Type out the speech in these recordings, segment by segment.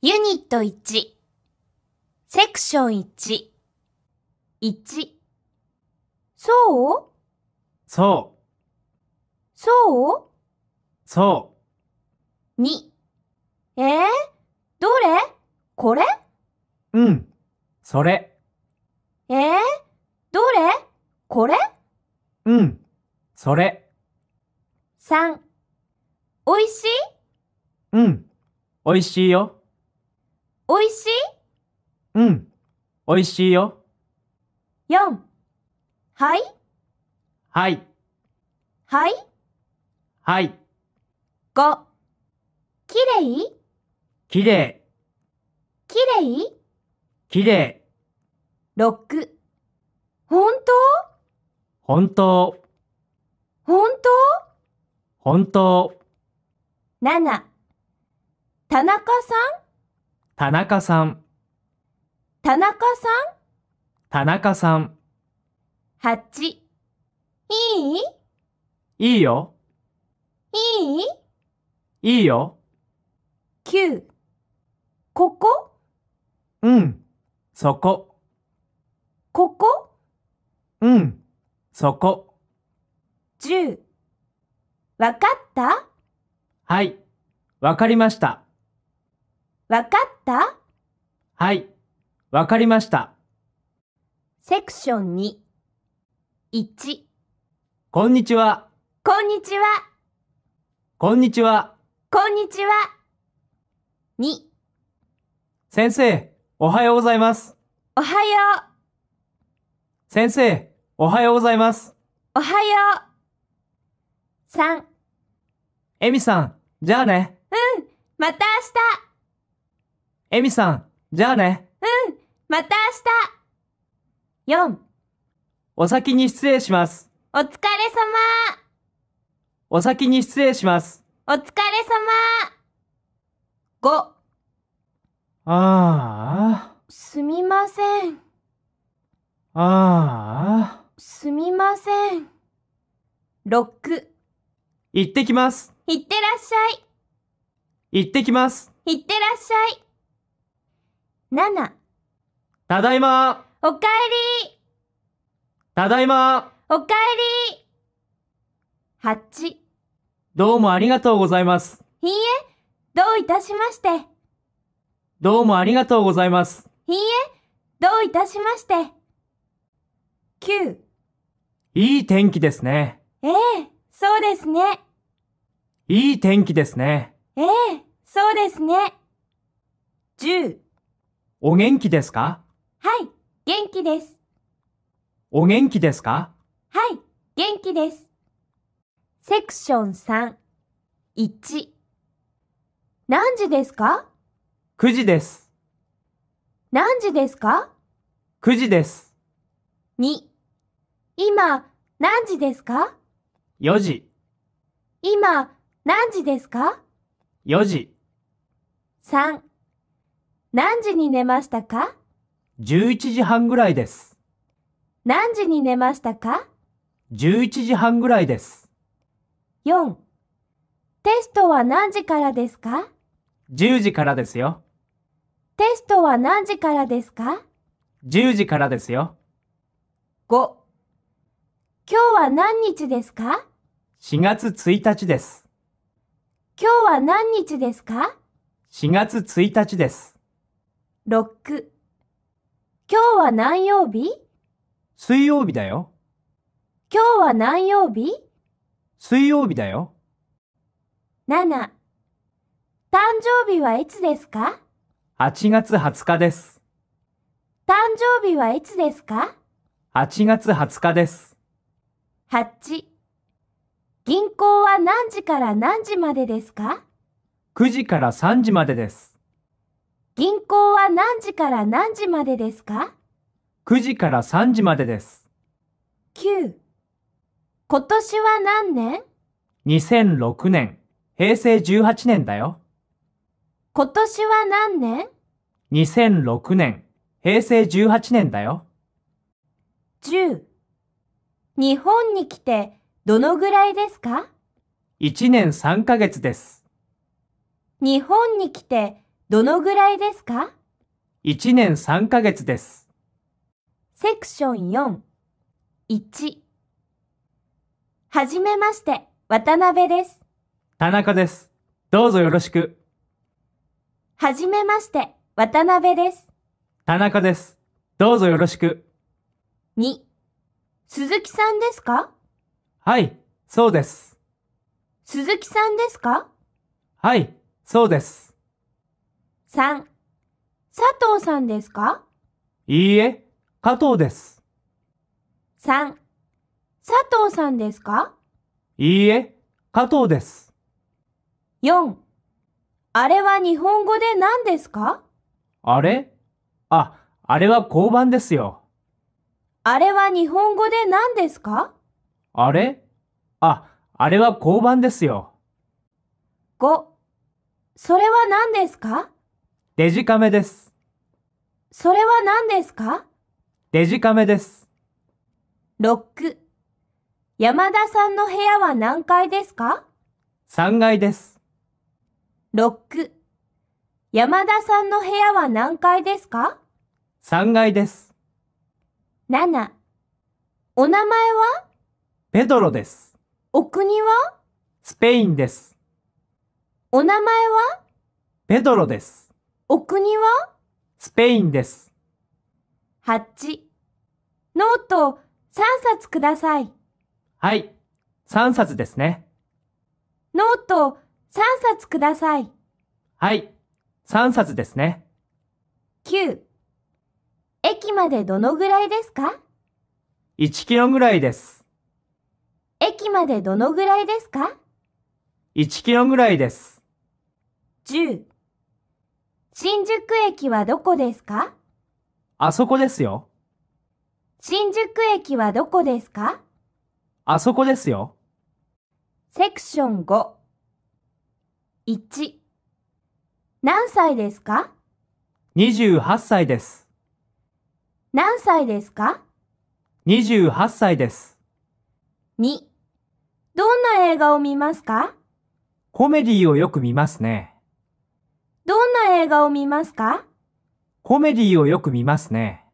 ユニット1、セクション1、1。そうそう。そうそう。2。えー、どれこれうん、それ。えー、どれこれうん、それ。3。おいしいうん、おいしいよ。美味しいうん、美味しいよ。四、はいはい。はいはい。五、きれいきれい。きれいきれい。六、本当本当本当本当七、田中さん田中さん、田中さん田中さん、八いいいいよ、いいいいよ、九ここうん、そこ、ここうん、そこ、十わかったはい、わかりました。わかったはい、わかりました。セクション2、1。こんにちは。こんにちは。こんにちは。こんにちは。2。先生、おはようございます。おはよう。先生、おはようございます。おはよう。3。えみさん、じゃあね。うん、また明日。エミさん、じゃあね。うん、また明日。4。お先に失礼します。お疲れ様。お先に失礼します。お疲れ様。5。ああ。すみません。ああ。すみません。6。行ってきます。行ってらっしゃい。行ってきます。行ってらっしゃい。7ただいまおかえりただいまおかえり8どうもありがとうございます。いいえ、どういたしまして。どうもありがとうございます。いいえ、どういたしまして。9いい天気ですね。ええ、そうですね。いい天気ですね。ええ、そうですね。10お元気ですかはい、元気です。お元気ですかはい、元気です。セクション3、1。何時ですか ?9 時です。何時ですか ?9 時です。2、今、何時ですか ?4 時。今、何時ですか ?4 時。3、何時に寝ましたか ?11 時半ぐらいです。何時に寝ましたか ?11 時半ぐらいです。4. テストは何時からですか ?10 時からですよ。テストは何時からですか ?10 時からですよ。5. 今日は何日ですか ?4 月1日です。今日は何日ですか ?4 月1日です。六。今日は何曜日水曜日だよ。今日は何曜日水曜日だよ。7誕生日はいつですか ?8 月20日です。誕生日はいつですか ?8 月20日です。8銀行は何時から何時までですか ?9 時から3時までです。銀行は何時から何時までですか ?9 時から3時までです。9今年は何年 ?2006 年、平成18年だよ。今年は何年 ?2006 年、平成18年だよ。10日本に来てどのぐらいですか ?1 年3ヶ月です。日本に来てどのぐらいですか ?1 年3ヶ月です。セクション4、1。はじめまして、渡辺です。田中です。どうぞよろしく。はじめまして、渡辺です。田中です。どうぞよろしく。2、鈴木さんですかはい、そうです。鈴木さんですかはい、そうです。3佐藤さんですかいいえ、加藤です。3佐藤さんですかいいえ、加藤です。4あれは日本語で何ですかあれあ、あれは交番ですよ。あれは日本語で何ですかあれあ、あれは交番ですよ。5それは何ですかデジカメです。それは何ですかデジカメです。6山田さんの部屋は何階ですか ?3 階です。6山田さんの部屋は何階ですか ?3 階です。7お名前はペドロです。お国はスペインです。お名前はペドロです。お国はスペインです。8ノート3冊ください。はい、3冊ですね。ノート3冊ください。はい、3冊ですね。9駅までどのぐらいですか ?1 キロぐらいです。駅までどのぐらいですか ?1 キロぐらいです。10新宿駅はどこですかあそこですよ。新宿駅はどこですかあそこですよ。セクション5。1。何歳ですか ?28 歳です。何歳ですか ?28 歳です。2。どんな映画を見ますかコメディーをよく見ますね。どんな映画を見ますかコメディをよく見ますね。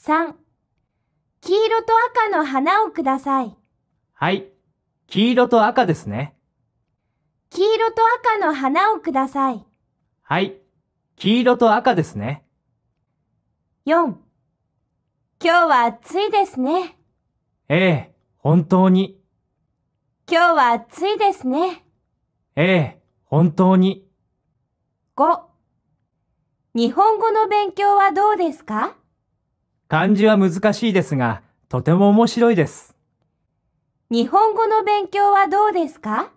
3、黄色と赤の花をください。はい、黄色と赤ですね。黄色と赤の花をください。はい、黄色と赤ですね。4、今日は暑いですね。ええ、本当に。今日は暑いですね。ええ、本当に。5日本語の勉強はどうですか漢字は難しいですが、とても面白いです。日本語の勉強はどうですか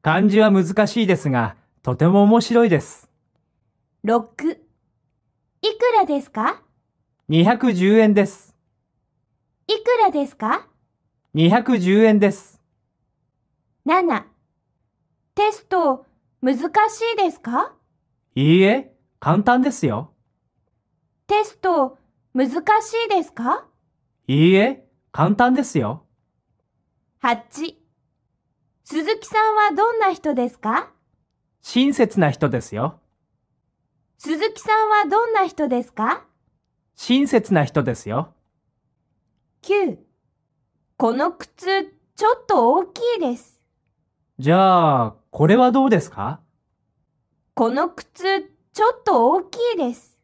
漢字は難しいですが、とても面白いです。6いくらですか ?210 円です。いくらですか ?210 円です。7テスト難しいですかいいえ、簡単ですよ。テスト、難しいですかいいえ、簡単ですよ。8、鈴木さんはどんな人ですか親切な人ですよ。鈴木さんはどんな人ですか親切な人ですよ。9、この靴、ちょっと大きいです。じゃあ、これはどうですかこの靴、ちょっと大きいです。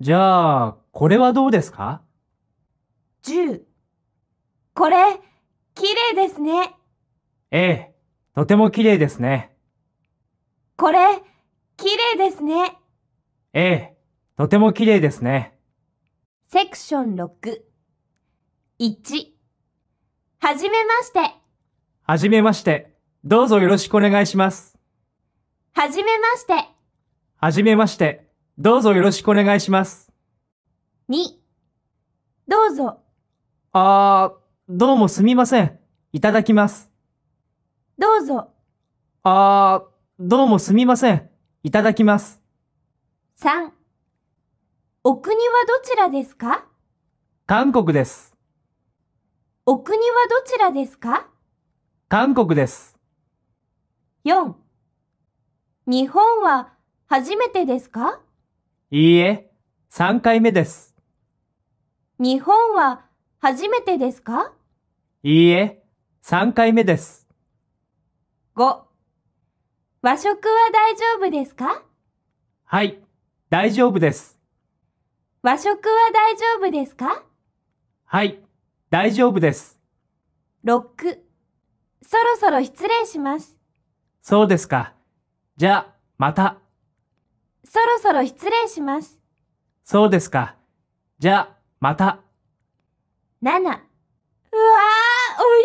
じゃあ、これはどうですか ?10。これ、綺麗ですね。ええ、とても綺麗ですね。これ、綺麗ですね。ええ、とても綺麗ですね。セクション6。1。はじめまして。はじめまして。どうぞよろしくお願いします。はじめまして。はじめまして。どうぞよろしくお願いします。2。どうぞ。あー、どうもすみません。いただきます。どうぞ。あー、どうもすみません。いただきます。3、お国はどちらですか韓国です。お国はどちらですか韓国です。4、日本は初めてですかいいえ、3回目です。日本は初めてですかいいえ、3回目です。5、和食は大丈夫ですかはい、大丈夫です。和食は大丈夫ですかはい、大丈夫です。6、そろそろ失礼します。そうですか。じゃあ、また。そろそろ失礼します。そうですか。じゃあ、また。七。うわー、美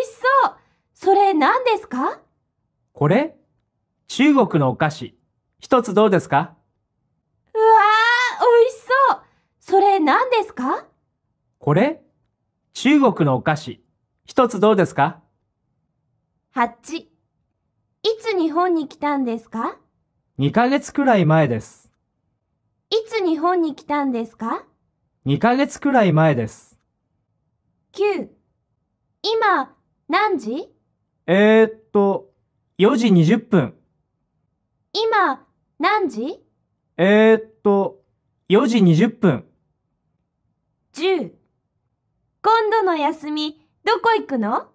味しそう。それ何ですかこれ中国のお菓子。一つどうですかうわー、美味しそう。それ何ですかこれ中国のお菓子。一つどうですか八。いつ日本に来たんですか2ヶ月くらい前です。いつ日本に来たんですか ?2 ヶ月くらい前です。9今何時えー、っと、4時20分。今何時えー、っと、4時20分。10今度の休み、どこ行くの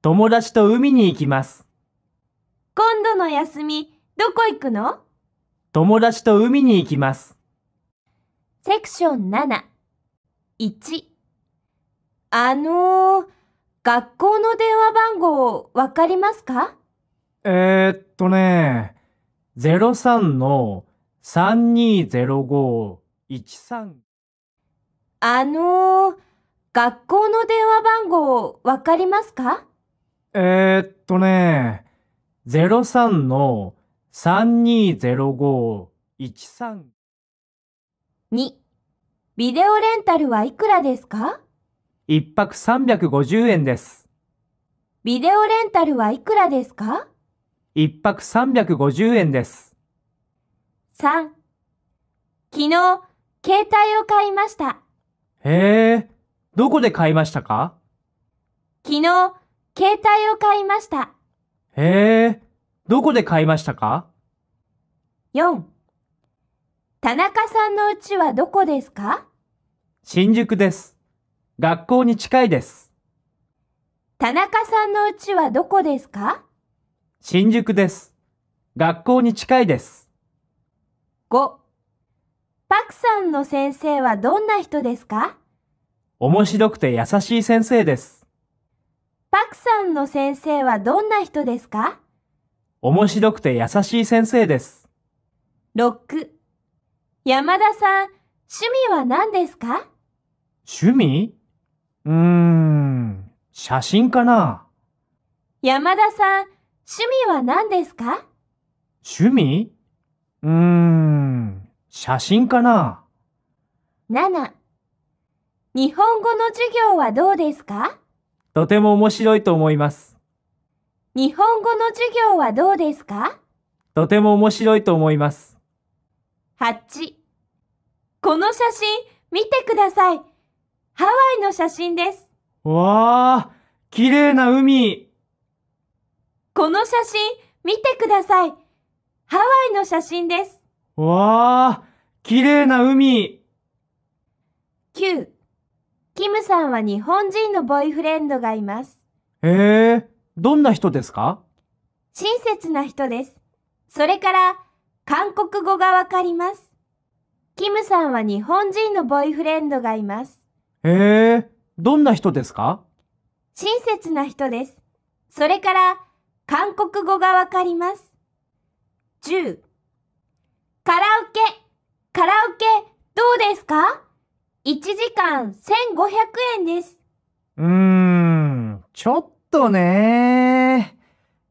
友達と海に行きます。今度の休み、どこ行くの友達と海に行きます。セクション7、1。あのー、学校の電話番号わかりますかえー、っとね、03の320513。あのー、学校の電話番号わかりますかえー、っとね、03の3205-13二、ビデオレンタルはいくらですか一泊350円です。ビデオレンタルはいくらですか一泊350円です。3昨日、携帯を買いました。へえ、どこで買いましたか昨日、携帯を買いました。へえ、どこで買いましたか ?4 田中さんの家はどこですか新宿です。学校に近いです。田中さんの家はどこですか新宿です。学校に近いです。5パクさんの先生はどんな人ですか面白くて優しい先生です。パクさんの先生はどんな人ですか面白くて優しい先生です。6. 山田さん、趣味は何ですか趣味うーん、写真かな。山田さん、趣味は何ですか趣味うーん、写真かな。7. 日本語の授業はどうですかとても面白いと思います。日本語の授業はどうですかとても面白いと思います。8この写真見てください。ハワイの写真です。わあ、綺麗な海。この写真見てください。ハワイの写真です。わあ、綺麗な海。9キムさんは日本人のボーイフレンドがいます。へえ。どんな人ですか親切な人です。それから、韓国語がわかります。キムさんは日本人のボーイフレンドがいます。へえ、どんな人ですか親切な人です。それから、韓国語がわかります。10カラオケ、カラオケ、どうですか ?1 時間1500円です。うーん、ちょっとね。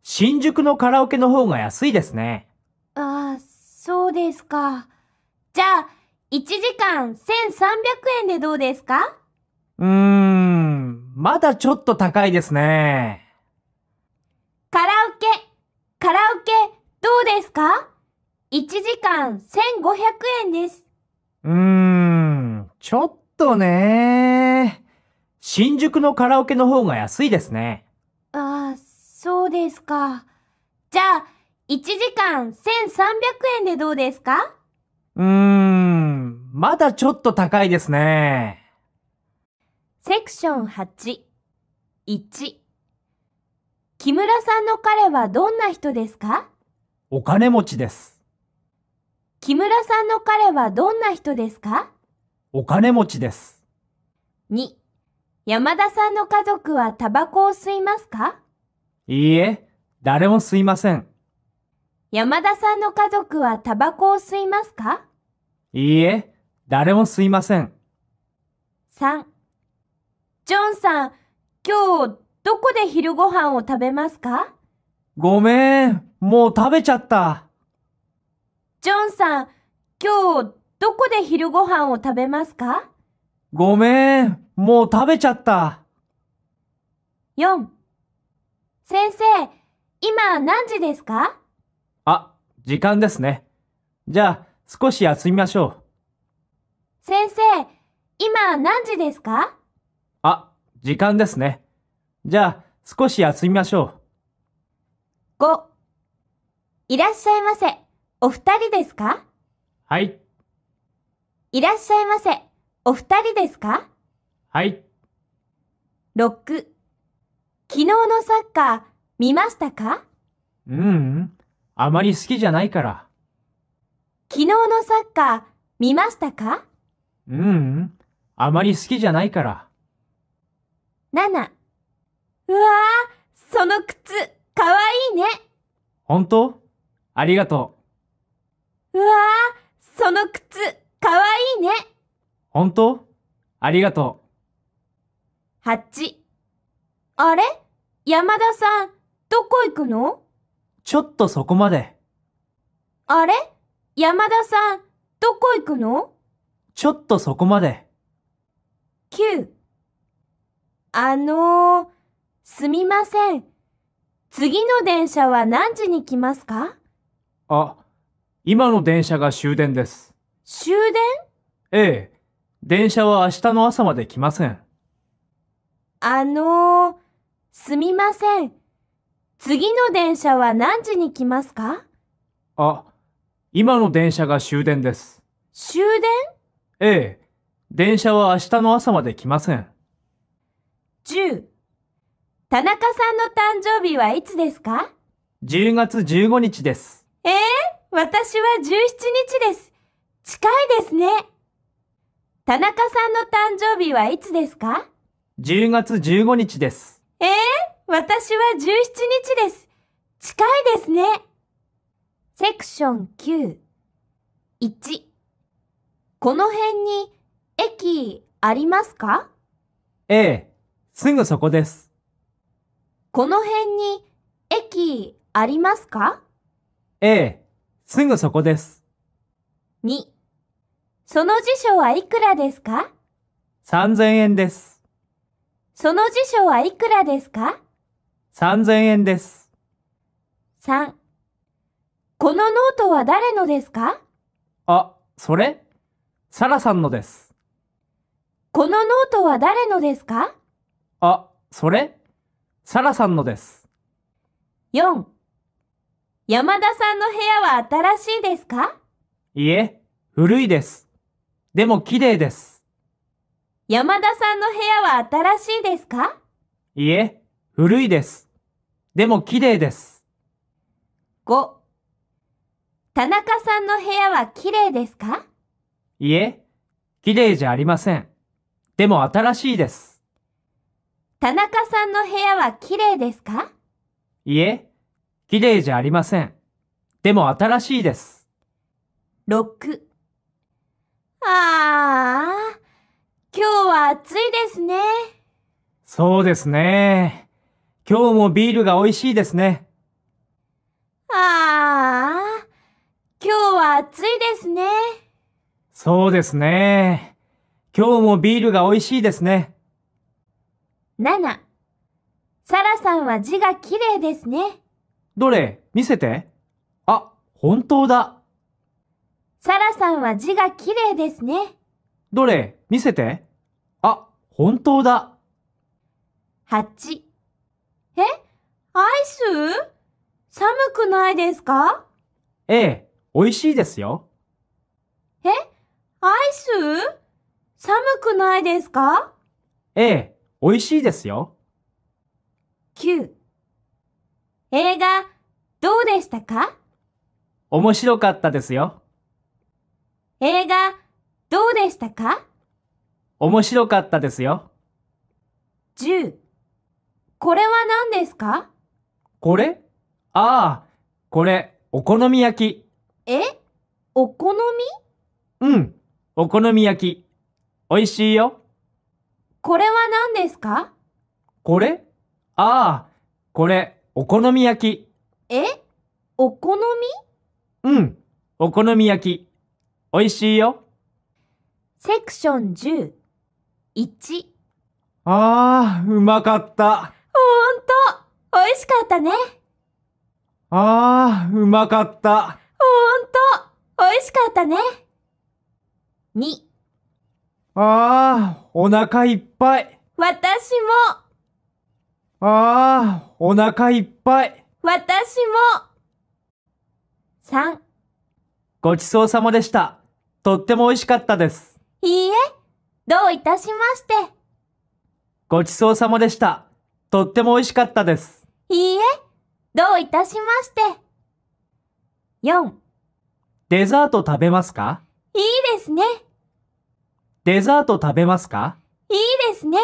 新宿のカラオケの方が安いですね。ああ、そうですか。じゃあ、1時間1300円でどうですかうーん、まだちょっと高いですね。カラオケ、カラオケ、どうですか ?1 時間1500円です。うーん、ちょっとね。新宿のカラオケの方が安いですね。ああ、そうですか。じゃあ、1時間1300円でどうですかうーん、まだちょっと高いですね。セクション8、1。木村さんの彼はどんな人ですかお金持ちです。木村さんの彼はどんな人ですかお金持ちです。2山田さんの家族はタバコを吸いますかいいえ、誰も吸いません。山田さんの家族はタバコを吸いますかいいえ、誰も吸いません。3. ジョンさん、今日どこで昼ご飯を食べますかごめん、もう食べちゃった。ジョンさん、今日どこで昼ご飯を食べますかごめん、もう食べちゃった。4先生、今何時ですかあ、時間ですね。じゃあ、少し休みましょう。先生、今何時ですかあ、時間ですね。じゃあ、少し休みましょう。5いらっしゃいませ。お二人ですかはい。いらっしゃいませ。お二人ですかはい。六、昨日のサッカー見ましたかうん、あまり好きじゃないから。昨日のサッカー見ましたかうん、あまり好きじゃないから。7うわあ、その靴、かわいいね。本当ありがとう。うわあ、その靴、かわいいね。本当ありがとう。8あれ山田さん、どこ行くのちょっとそこまで。あれ山田さん、どこ行くのちょっとそこまで。9あのー、すみません。次の電車は何時に来ますかあ、今の電車が終電です。終電ええ。電車は明日の朝まで来ません。あのー、すみません。次の電車は何時に来ますかあ、今の電車が終電です。終電ええ。電車は明日の朝まで来ません。10。田中さんの誕生日はいつですか ?10 月15日です。ええ私は17日です。近いですね。田中さんの誕生日はいつですか10月15日です。ええー、私は17日です。近いですね。セクション9。1。この辺に駅ありますかええ、すぐそこです。この辺に駅ありますかええ、すぐそこです。2. その辞書はいくらですか ?3000 円です。その辞書はいくらですか ?3000 円です。3このノートは誰のですかあ、それサラさんのです。このノートは誰のですかあ、それサラさんのです。4山田さんの部屋は新しいですかいえ、古いです。でも綺麗です。山田さんの部屋は新しいですかいえ、古いです。でも綺麗です。5、田中さんの部屋は綺麗ですかいえ、綺麗じゃありません。でも新しいです。田中さんの部屋は綺麗ですかいえ、綺麗じゃありません。でも新しいです。6ああ、今日は暑いですね。そうですね。今日もビールが美味しいですね。ああ、今日は暑いですね。そうですね。今日もビールが美味しいですね。7、サラさんは字が綺麗ですね。どれ見せて。あ、本当だ。サラさんは字が綺麗ですね。どれ見せて。あ、本当だ。8。えアイス寒くないですかええ、美味しいですよ。えアイス寒くないですかええ、美味しいですよ。9映画どうでしたか面白かったですよ。映画どうでしたか面白かったですよ。10これは何ですかこれああ、これ、お好み焼き。えお好みうん、お好み焼き。美味しいよ。これは何ですかこれああ、これ、お好み焼き。えお好みうん、お好み焼き。美味しいよ。セクション10。1。ああ、うまかった。ほんと、美味しかったね。ああ、うまかった。ほんと、美味しかったね。2。ああ、お腹いっぱい。私も。ああ、お腹いっぱい。私も。3。ごちそうさまでした。とっても美味しかったです。いいえ、どういたしまして。ごちそうさまでした。とっても美味しかったです。いいえ、どういたしまして。4. デザート食べますかいいですね。デザート食べますかいいですね。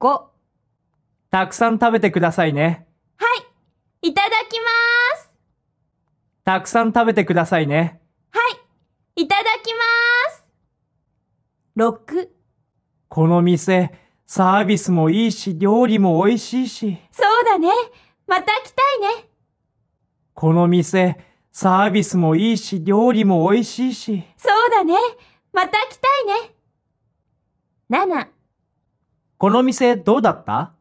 5. たくさん食べてくださいね。はい、いただきます。たくさん食べてくださいね。はい、いただきます。6この店、サービスもいいし、料理も美味しいし。そうだね。また来たいね。この店、サービスもいいし、料理も美味しいし。そうだね。また来たいね。7この店どうだった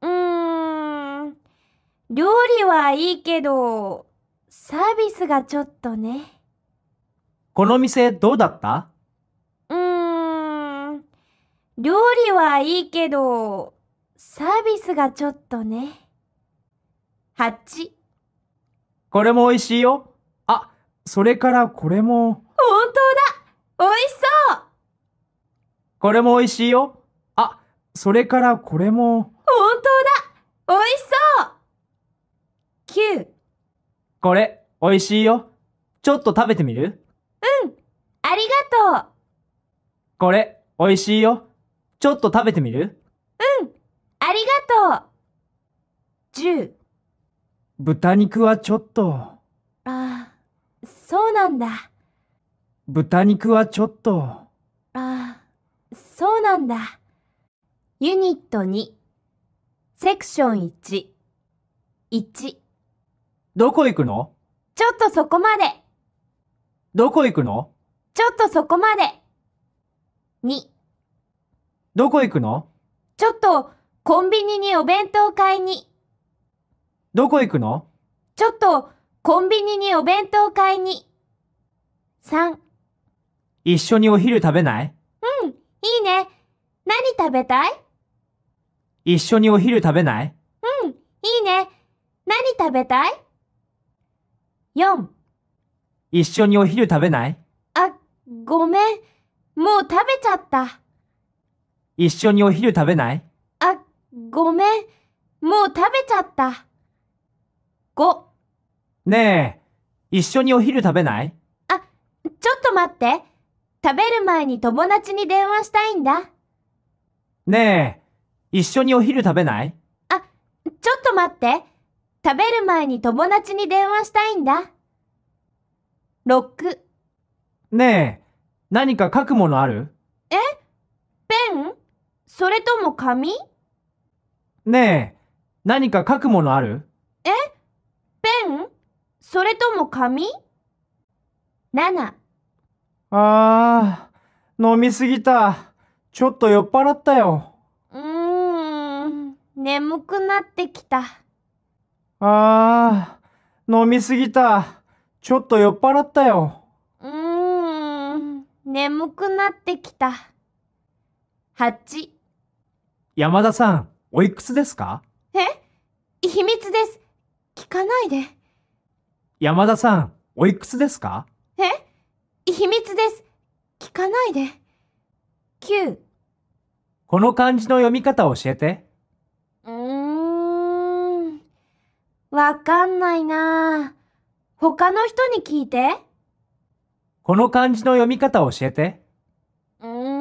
うーん。料理はいいけど、サービスがちょっとね。この店どうだった料理はいいけど、サービスがちょっとね。8。これも美味しいよ。あ、それからこれも。本当だ美味しそうこれも美味しいよ。あ、それからこれも。本当だ美味しそう !9。これ、美味しいよ。ちょっと食べてみるうん。ありがとう。これ、美味しいよ。ちょっと食べてみるうん。ありがとう。10。豚肉はちょっと。ああ、そうなんだ。豚肉はちょっと。ああ、そうなんだ。ユニット2。セクション1。1。どこ行くのちょっとそこまで。どこ行くのちょっとそこまで。2。どこ行くのちょっと、コンビニにお弁当買いに。どこ行くのちょっと、コンビニにお弁当買いに。3。一緒にお昼食べないうん、いいね。何食べたい一緒にお昼食べないうん、いいね。何食べたい ?4。一緒にお昼食べないあ、ごめん。もう食べちゃった。一緒にお昼食べないあ、ごめん。もう食べちゃった。ご。ねえ、一緒にお昼食べないあ、ちょっと待って。食べる前に友達に電話したいんだ。ねえ、一緒にお昼食べないあ、ちょっと待って。食べる前に友達に電話したいんだ。6ねえ、何か書くものあるえペンそれとも紙ねえ、何か書くものあるえペンそれとも紙 ?7 あー、飲みすぎた。ちょっと酔っ払ったよ。うーん、眠くなってきた。あー、飲みすぎた。ちょっと酔っ払ったよ。うーん、眠くなってきた。8山田さん、おいくつですかえ秘密です。聞かないで。山田さん、おいくつですかえ秘密です。聞かないで。9。この漢字の読み方を教えて。うーん。わかんないな他の人に聞いて。この漢字の読み方を教えて。うーん。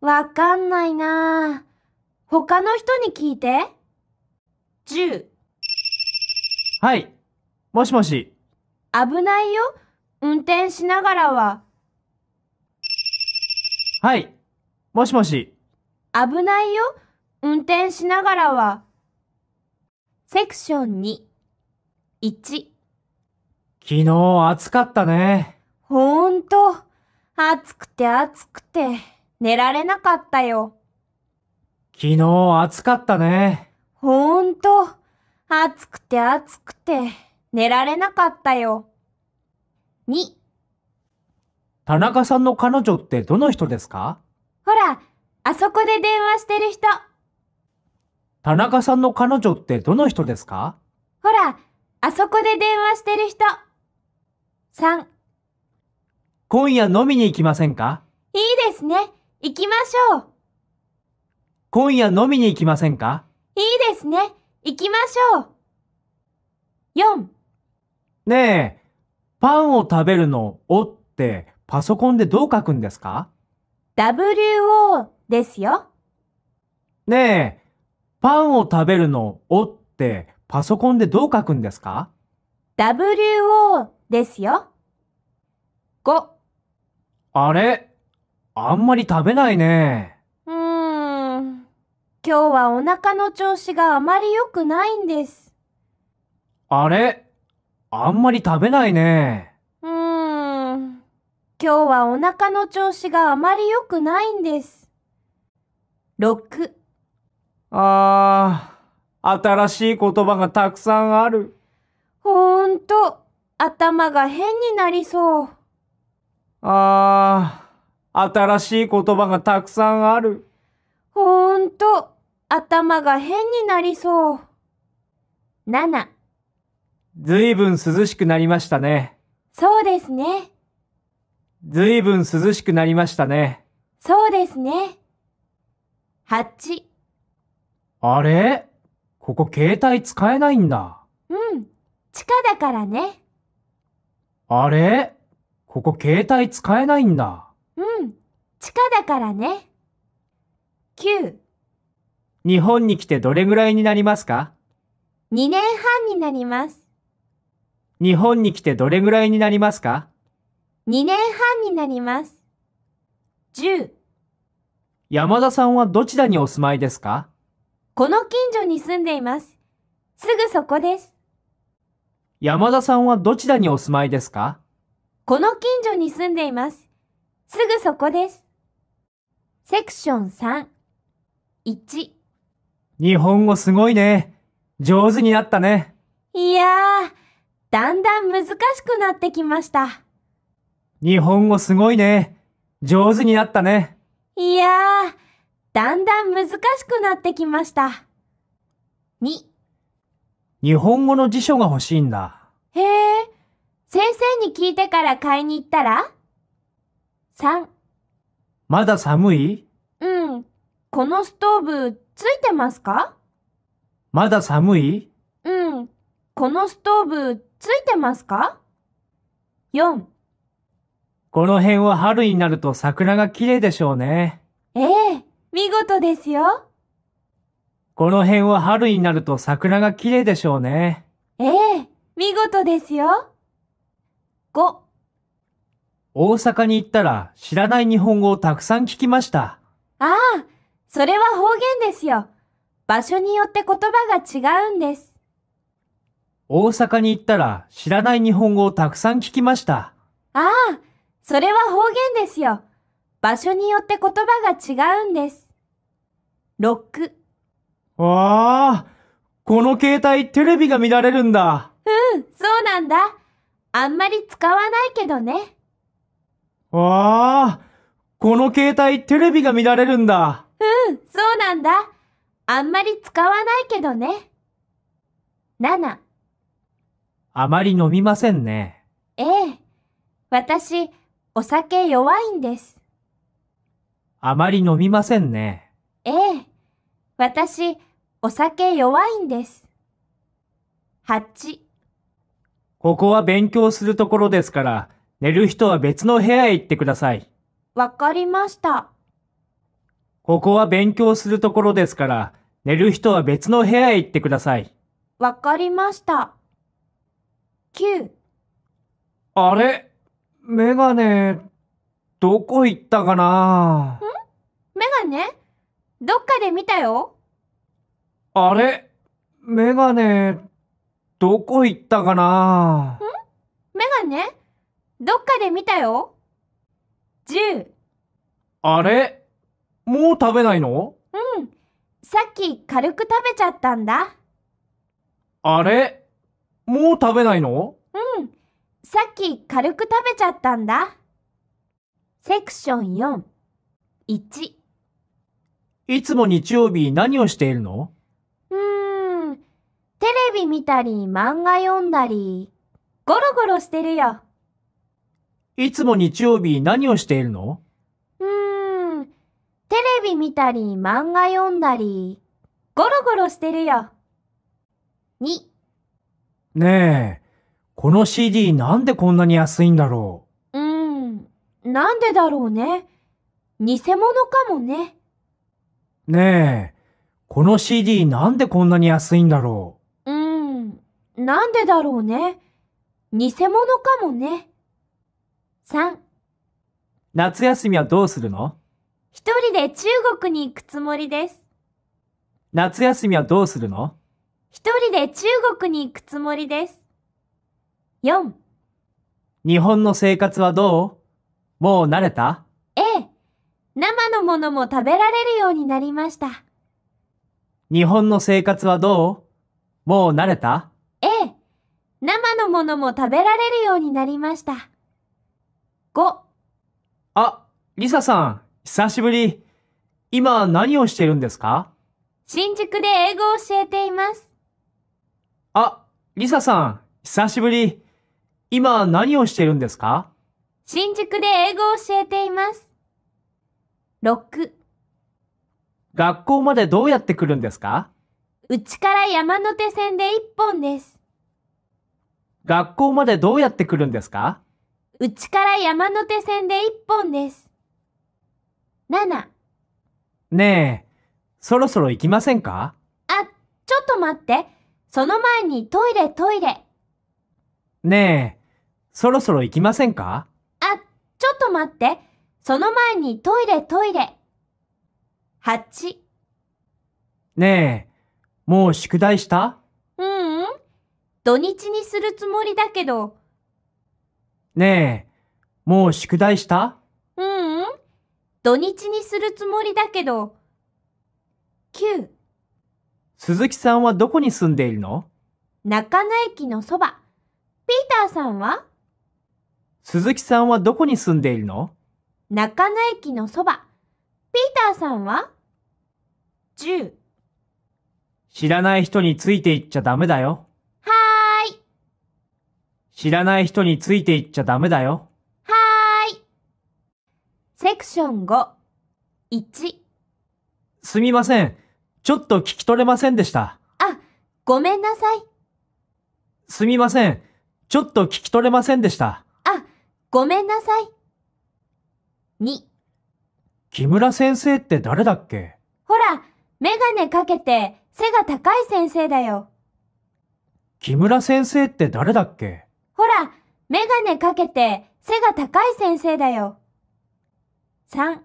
わかんないな他の人に聞いて。10はい。もしもし。危ないよ。運転しながらは。はい。もしもし。危ないよ。運転しながらは。セクション2。1。昨日暑かったね。ほんと。暑くて暑くて。寝られなかったよ。昨日暑かったね。ほんと、暑くて暑くて、寝られなかったよ。2田中さんの彼女ってどの人ですかほら、あそこで電話してる人。田中さんの彼女ってどの人ですかほら、あそこで電話してる人。3今夜飲みに行きませんかいいですね。行きましょう。今夜飲みに行きませんかいいですね。行きましょう。4ねえ、パンを食べるのをってパソコンでどう書くんですか ?WO ですよ。ねえ、パンを食べるのをってパソコンでどう書くんですか ?WO ですよ。5あれあんまり食べないね。うーん。今日はお腹の調子があまり良くないんです。あれあんまり食べないね。うーん。今日はお腹の調子があまり良くないんです。6。あー、新しい言葉がたくさんある。ほんと、頭が変になりそう。あー。新しい言葉がたくさんある。ほんと、頭が変になりそう。7。ずいぶん涼しくなりましたね。そうですね。ずいぶん涼しくなりましたね。そうですね。8。あれここ携帯使えないんだ。うん。地下だからね。あれここ携帯使えないんだ。うん、地下だからね。9日本に来てどれぐらいになりますか ?2 年半になります。日本に来てどれぐらいになりますか ?2 年半になります。10山田さんはどちらにお住まいですかこの近所に住んでいます。すぐそこです。山田さんはどちらにお住まいですかこの近所に住んでいます。すぐそこです。セクション3。1。日本語すごいね。上手になったね。いやー、だんだん難しくなってきました。日本語すごいね。上手になったね。いやー、だんだん難しくなってきました。2。日本語の辞書が欲しいんだ。へえ、先生に聞いてから買いに行ったら3まだ寒いうん。このストーブついてますかまだ寒いうん。このストーブついてますか ?4 この辺は春になると桜が綺麗でしょうね。ええ、見事ですよ。この辺は春になると桜が綺麗でしょうね。ええ、見事ですよ。5大阪に行ったら知らない日本語をたくさん聞きました。ああ、それは方言ですよ。場所によって言葉が違うんです。大阪に行ったら知らない日本語をたくさん聞きました。ああ、それは方言ですよ。場所によって言葉が違うんです。6。わあ、この携帯テレビが見られるんだ。うん、そうなんだ。あんまり使わないけどね。わあ、この携帯テレビが見られるんだ。うん、そうなんだ。あんまり使わないけどね。7。あまり飲みませんね。ええ。私、お酒弱いんです。あまり飲みませんね。ええ。私、お酒弱いんです。8。ここは勉強するところですから、寝る人は別の部屋へ行ってください。わかりました。ここは勉強するところですから、寝る人は別の部屋へ行ってください。わかりました。9あれメガネ、どこ行ったかなんメガネどっかで見たよ。あれメガネ、どこ行ったかなんメガネどっかで見たよ。10。あれもう食べないのうん。さっき軽く食べちゃったんだ。あれもう食べないのうん。さっき軽く食べちゃったんだ。セクション4。1。いつも日曜日何をしているのうーん。テレビ見たり、漫画読んだり、ゴロゴロしてるよ。いつも日曜日何をしているのうーん、テレビ見たり漫画読んだり、ゴロゴロしてるよ。2ねえ、この CD なんでこんなに安いんだろううーん、なんでだろうね。偽物かもね。ねえ、この CD なんでこんなに安いんだろううーん、なんでだろうね。偽物かもね。3夏休みはどうするの一人で中国に行くつもりです。夏休みはどうするの一人で中国に行くつもりです。4日本の生活はどうもう慣れたええ。生のものも食べられるようになりました。日本の生活はどうもう慣れたええ。生のものも食べられるようになりました。5あ、リサさん、久しぶり。今何をしてるんですか新宿で英語を教えています。あ、リサさん、久しぶり。今何をしてるんですか新宿で英語を教えています。6学校までどうやって来るんですかうちから山手線で1本です。学校までどうやって来るんですかうちから山手線で一本です。七。ねえ、そろそろ行きませんかあ、ちょっと待って。その前にトイレトイレ。ねえ、そろそろ行きませんかあ、ちょっと待って。その前にトイレトイレ。八。ねえ、もう宿題したううん、土日にするつもりだけど、ねえ、もう宿題したううん。土日にするつもりだけど。9。鈴木さんはどこに住んでいるの中野駅のそば。ピーターさんは鈴木さんはどこに住んでいるの中野駅のそば。ピーターさんは ?10。知らない人についていっちゃダメだよ。知らない人についていっちゃダメだよ。はーい。セクション5、1。すみません。ちょっと聞き取れませんでした。あ、ごめんなさい。すみません。ちょっと聞き取れませんでした。あ、ごめんなさい。2。木村先生って誰だっけほら、メガネかけて背が高い先生だよ。木村先生って誰だっけほら、メガネかけて背が高い先生だよ。3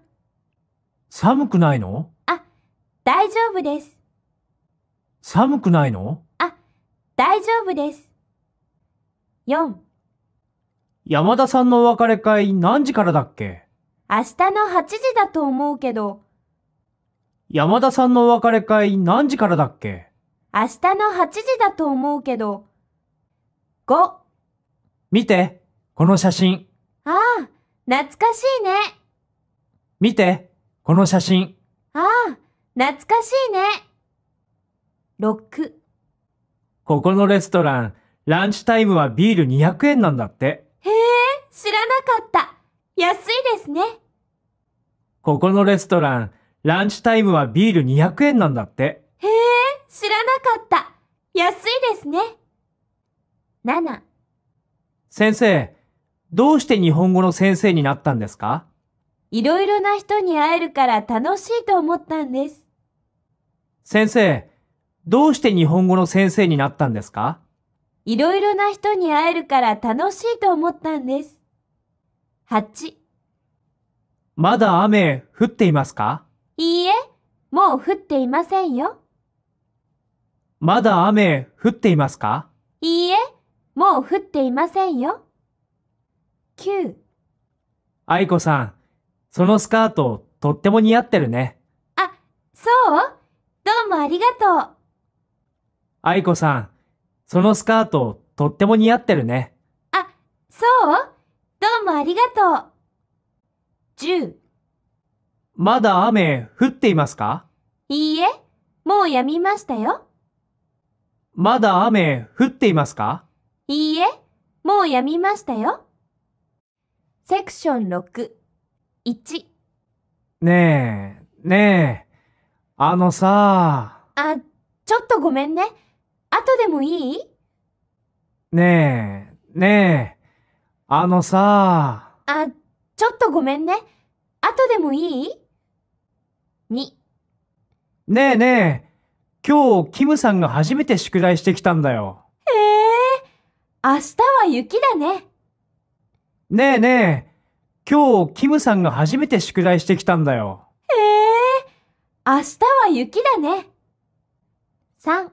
寒くないのあ、大丈夫です。寒くないのあ、大丈夫です。4山田さんのお別れ会何時からだっけ明日の8時だと思うけど。山田さんのお別れ会何時からだっけ明日の8時だと思うけど。5見て、この写真。ああ、懐かしいね。見て、この写真。ああ、懐かしいね。6。ここのレストラン、ランチタイムはビール200円なんだって。へえ、知らなかった。安いですね。ここのレストラン、ランチタイムはビール200円なんだって。へえ、知らなかった。安いですね。7。先生、どうして日本語の先生になったんですかいろいろな人に会えるから楽しいと思ったんです。先生、どうして日本語の先生になったんですかいろいろな人に会えるから楽しいと思ったんです。8まだ雨降っていますかいいえ、もう降っていませんよ。まだ雨降っていますかいいえ、もう降っていませんよ。9愛子さん、そのスカート、とっても似合ってるね。あ、そうどうもありがとう。愛子さん、そのスカート、とっても似合ってるね。あ、そうどうもありがとう。10まだ雨降っていますかいいえ、もうやみましたよ。まだ雨降っていますかいいえ、もうやみましたよ。セクション6、1。ねえ、ねえ、あのさあ、ちょっとごめんね。後でもいいねえ、ねえ、あのさあ、ちょっとごめんね。後でもいい ?2。ねえねえ、今日、キムさんが初めて宿題してきたんだよ。明日は雪だね。ねえねえ、今日キムさんが初めて宿題してきたんだよ。へえ、明日は雪だね。3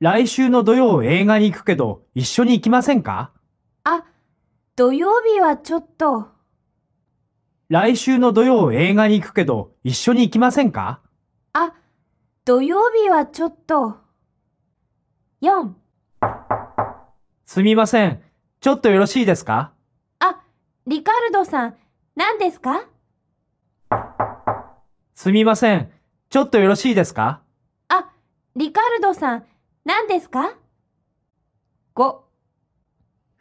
来週の土曜映画に行くけど一緒に行きませんかあ、土曜日はちょっと。来週の土曜映画に行くけど一緒に行きませんかあ、土曜日はちょっと。4すみません。ちょっとよろしいですかあ、リカルドさん、何ですかすみません。ちょっとよろしいですかあ、リカルドさん、何ですか ?5。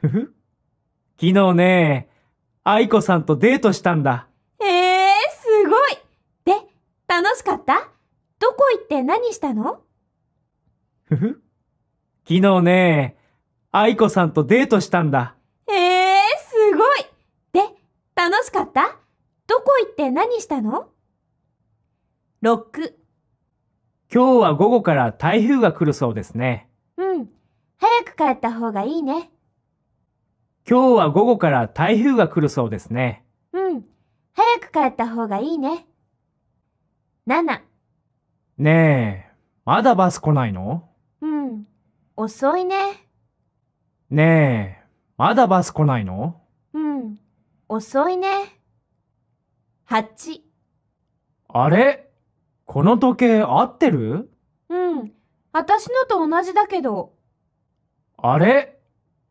ふふ。昨日ね、愛子さんとデートしたんだ。ええー、すごい。で、楽しかったどこ行って何したのふふ。昨日ね、愛子さんとデートしたんだ。ええー、すごいで、楽しかったどこ行って何したの ?6 今日は午後から台風が来るそうですね。うん。早く帰った方がいいね。今日は午後から台風が来るそうですね。うん。早く帰った方がいいね。7ねえ、まだバス来ないのうん。遅いね。ねえ、まだバス来ないのうん、遅いね。8。あれこの時計合ってるうん、私のと同じだけど。あれ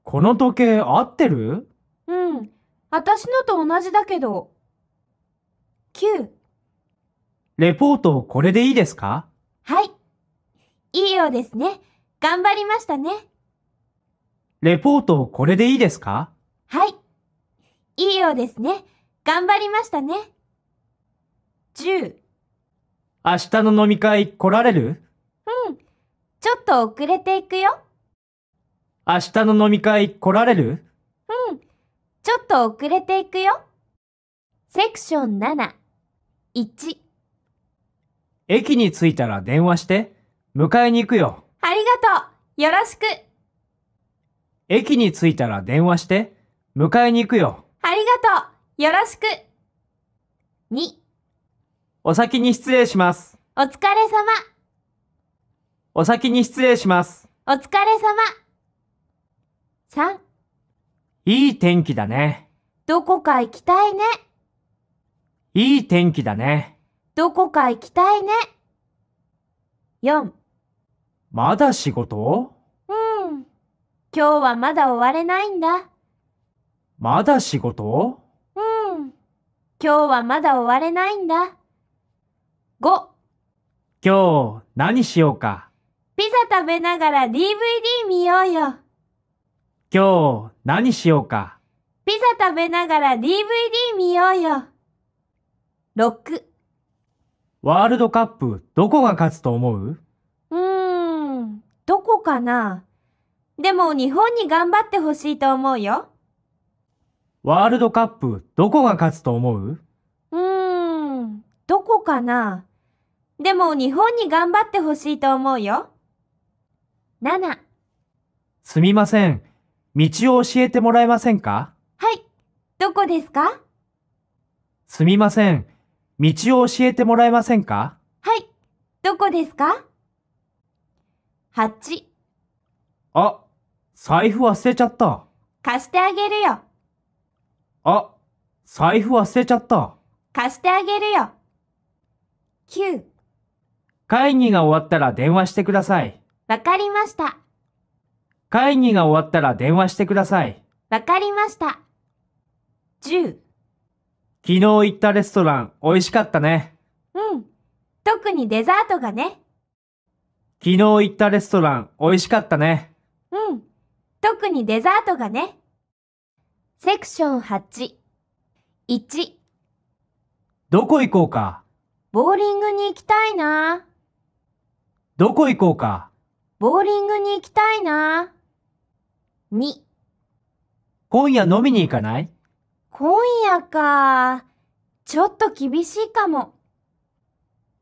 この時計合ってるうん、私のと同じだけど。9。レポートこれでいいですかはい。いいようですね。頑張りましたね。レポートこれでいいですかはい。いいようですね。頑張りましたね。10明日の飲み会来られるうん。ちょっと遅れていくよ。明日の飲み会来られるうん。ちょっと遅れていくよ。セクション7。1駅に着いたら電話して。迎えに行くよ。ありがとう。よろしく。駅に着いたら電話して。迎えに行くよ。ありがとう。よろしく。2。お先に失礼します。お疲れ様。お先に失礼します。お疲れ様。3。いい天気だね。どこか行きたいね。いい天気だね。どこか行きたいね。4。まだ仕事今日はまだ終われないんだ。まだ仕事うん。今日はまだ終われないんだ。5今日何しようか。ピザ食べながら DVD 見ようよ。今日何しようか。ピザ食べながら DVD 見ようよ。6ワールドカップどこが勝つと思ううーん、どこかなでも日本に頑張ってほしいと思うよ。ワールドカップ、どこが勝つと思ううーん、どこかな。でも日本に頑張ってほしいと思うよ。7。すみません。道を教えてもらえませんかはい。どこですかすみません。道を教えてもらえませんかはい。どこですか ?8。あ、財布忘れちゃった。貸してあげるよ。あ、財布忘れちゃった。貸してあげるよ。9会議が終わったら電話してください。わかりました。会議が終わったら電話してください。わかりました。10昨日行ったレストラン美味しかったね。うん。特にデザートがね。昨日行ったレストラン美味しかったね。特にデザートがね。セクション8。1。どこ行こうかボーリングに行きたいな。どこ行こうかボーリングに行きたいな。2。今夜飲みに行かない今夜か。ちょっと厳しいかも。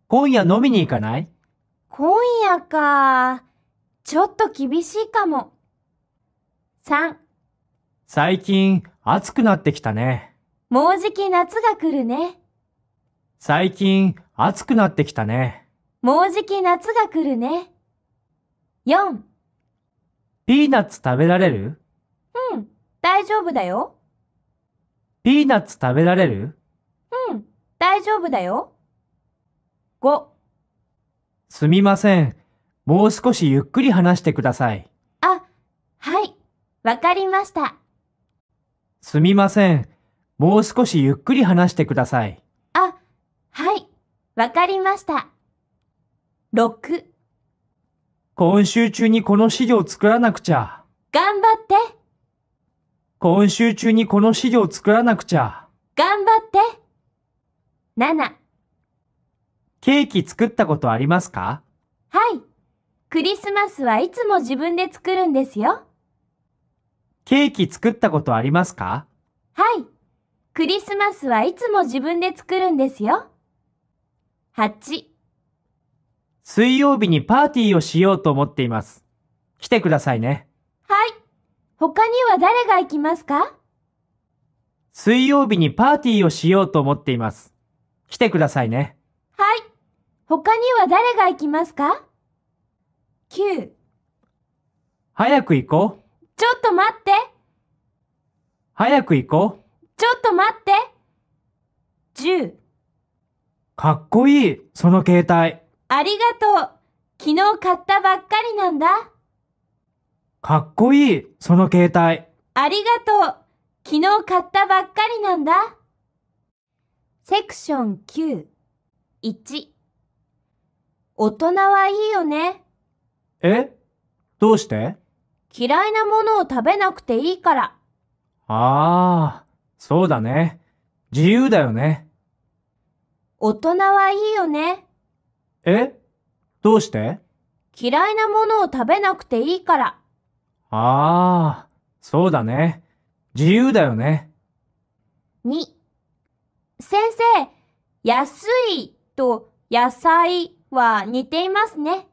今夜飲みに行かない今夜か。ちょっと厳しいかも。3最近暑くなってきたね。もうじき夏が来るね。最近暑くなってきたね。もうじき夏が来るね。4ピーナッツ食べられるうん、大丈夫だよ。ピーナッツ食べられるうん、大丈夫だよ。5すみません。もう少しゆっくり話してください。わかりました。すみません。もう少しゆっくり話してください。あ、はい。わかりました。6今週中にこの資料作らなくちゃ。頑張って。今週中にこの資料作らなくちゃ。頑張って。7ケーキ作ったことありますかはい。クリスマスはいつも自分で作るんですよ。ケーキ作ったことありますかはい。クリスマスはいつも自分で作るんですよ。8水曜日にパーティーをしようと思っています。来てくださいね。はい。他には誰が行きますか水曜日にパーティーをしようと思っています。来てくださいね。はい。他には誰が行きますか ?9 早く行こう。ちょっと待って早く行こうちょっと待って10かっこいいその携帯ありがとう昨日買ったばっかりなんだかっこいいその携帯ありがとう昨日買ったばっかりなんだセクション9 1大人はいいよねえどうして嫌いなものを食べなくていいから。ああ、そうだね。自由だよね。大人はいいよね。えどうして嫌いなものを食べなくていいから。ああ、そうだね。自由だよね。2、先生、安いと野菜は似ていますね。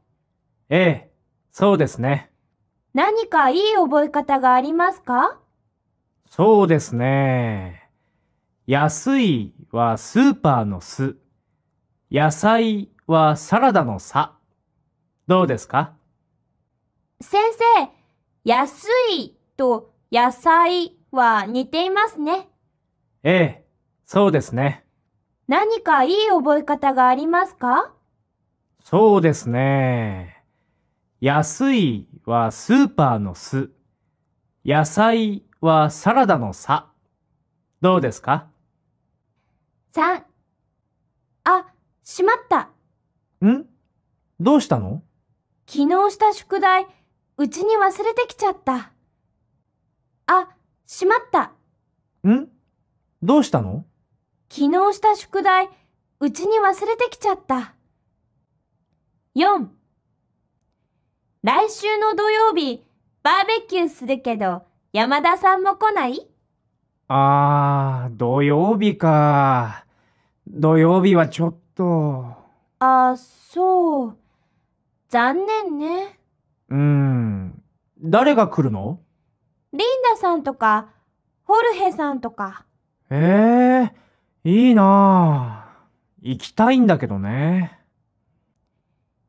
ええ、そうですね。何かいい覚え方がありますかそうですね。安いはスーパーの巣。野菜はサラダの差。どうですか先生、安いと野菜は似ていますね。ええ、そうですね。何かいい覚え方がありますかそうですね。安いはスーパーのす。野菜はサラダのさ。どうですか三。あ、しまった。んどうしたの昨日した宿題、うちに忘れてきちゃった。あ、しまった。んどうしたの昨日した宿題、うちに忘れてきちゃった。四。来週の土曜日、バーベキューするけど、山田さんも来ないあー、土曜日か。土曜日はちょっと。あ、そう。残念ね。うん。誰が来るのリンダさんとか、ホルヘさんとか。ええー、いいなあ行きたいんだけどね。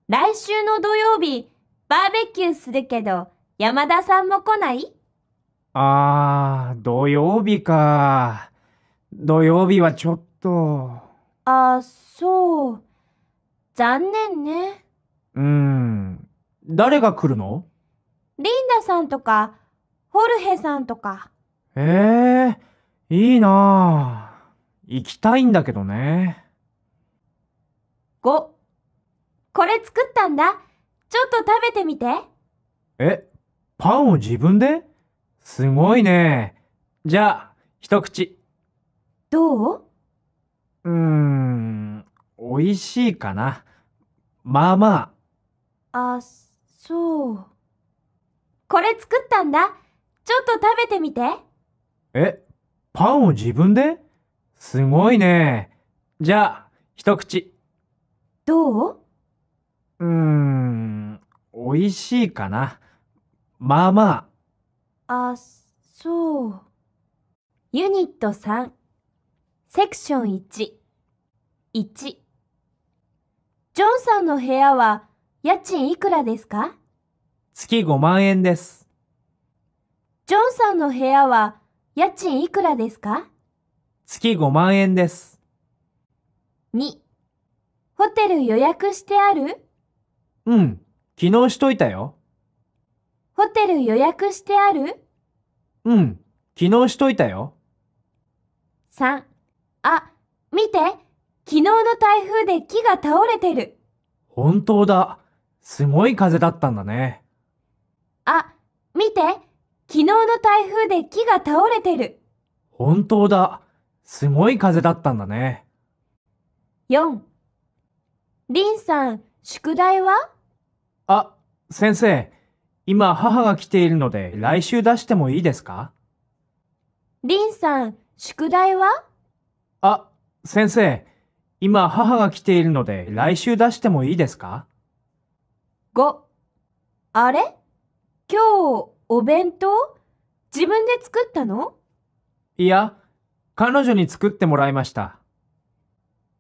来週の土曜日、バーベキューするけど、山田さんも来ないあー、土曜日か。土曜日はちょっと。あ、そう。残念ね。うん。誰が来るのリンダさんとか、ホルヘさんとか。ええー、いいなあ行きたいんだけどね。5。これ作ったんだ。ちょっと食べてみて。え、パンを自分ですごいね。じゃあ、一口。どううーん、美味しいかな。まあまあ。あ、そう。これ作ったんだ。ちょっと食べてみて。え、パンを自分ですごいね。じゃあ、一口。どううーん、美味しいかな。まあまあ。あ、そう。ユニット3、セクション1、1。ジョンさんの部屋は家賃いくらですか月5万円です。ジョンさんの部屋は家賃いくらですか月5万円です。2、ホテル予約してあるうん、昨日しといたよ。ホテル予約してあるうん、昨日しといたよ。3、あ、見て、昨日の台風で木が倒れてる。本当だ。すごい風だったんだね。あ、見て、昨日の台風で木が倒れてる。本当だ。すごい風だったんだね。4. りんさん、宿題はあ、先生、今母が来ているので来週出してもいいですかリンさん、宿題はあ、先生、今母が来ているので来週出してもいいですか ?5、あれ今日、お弁当自分で作ったのいや、彼女に作ってもらいました。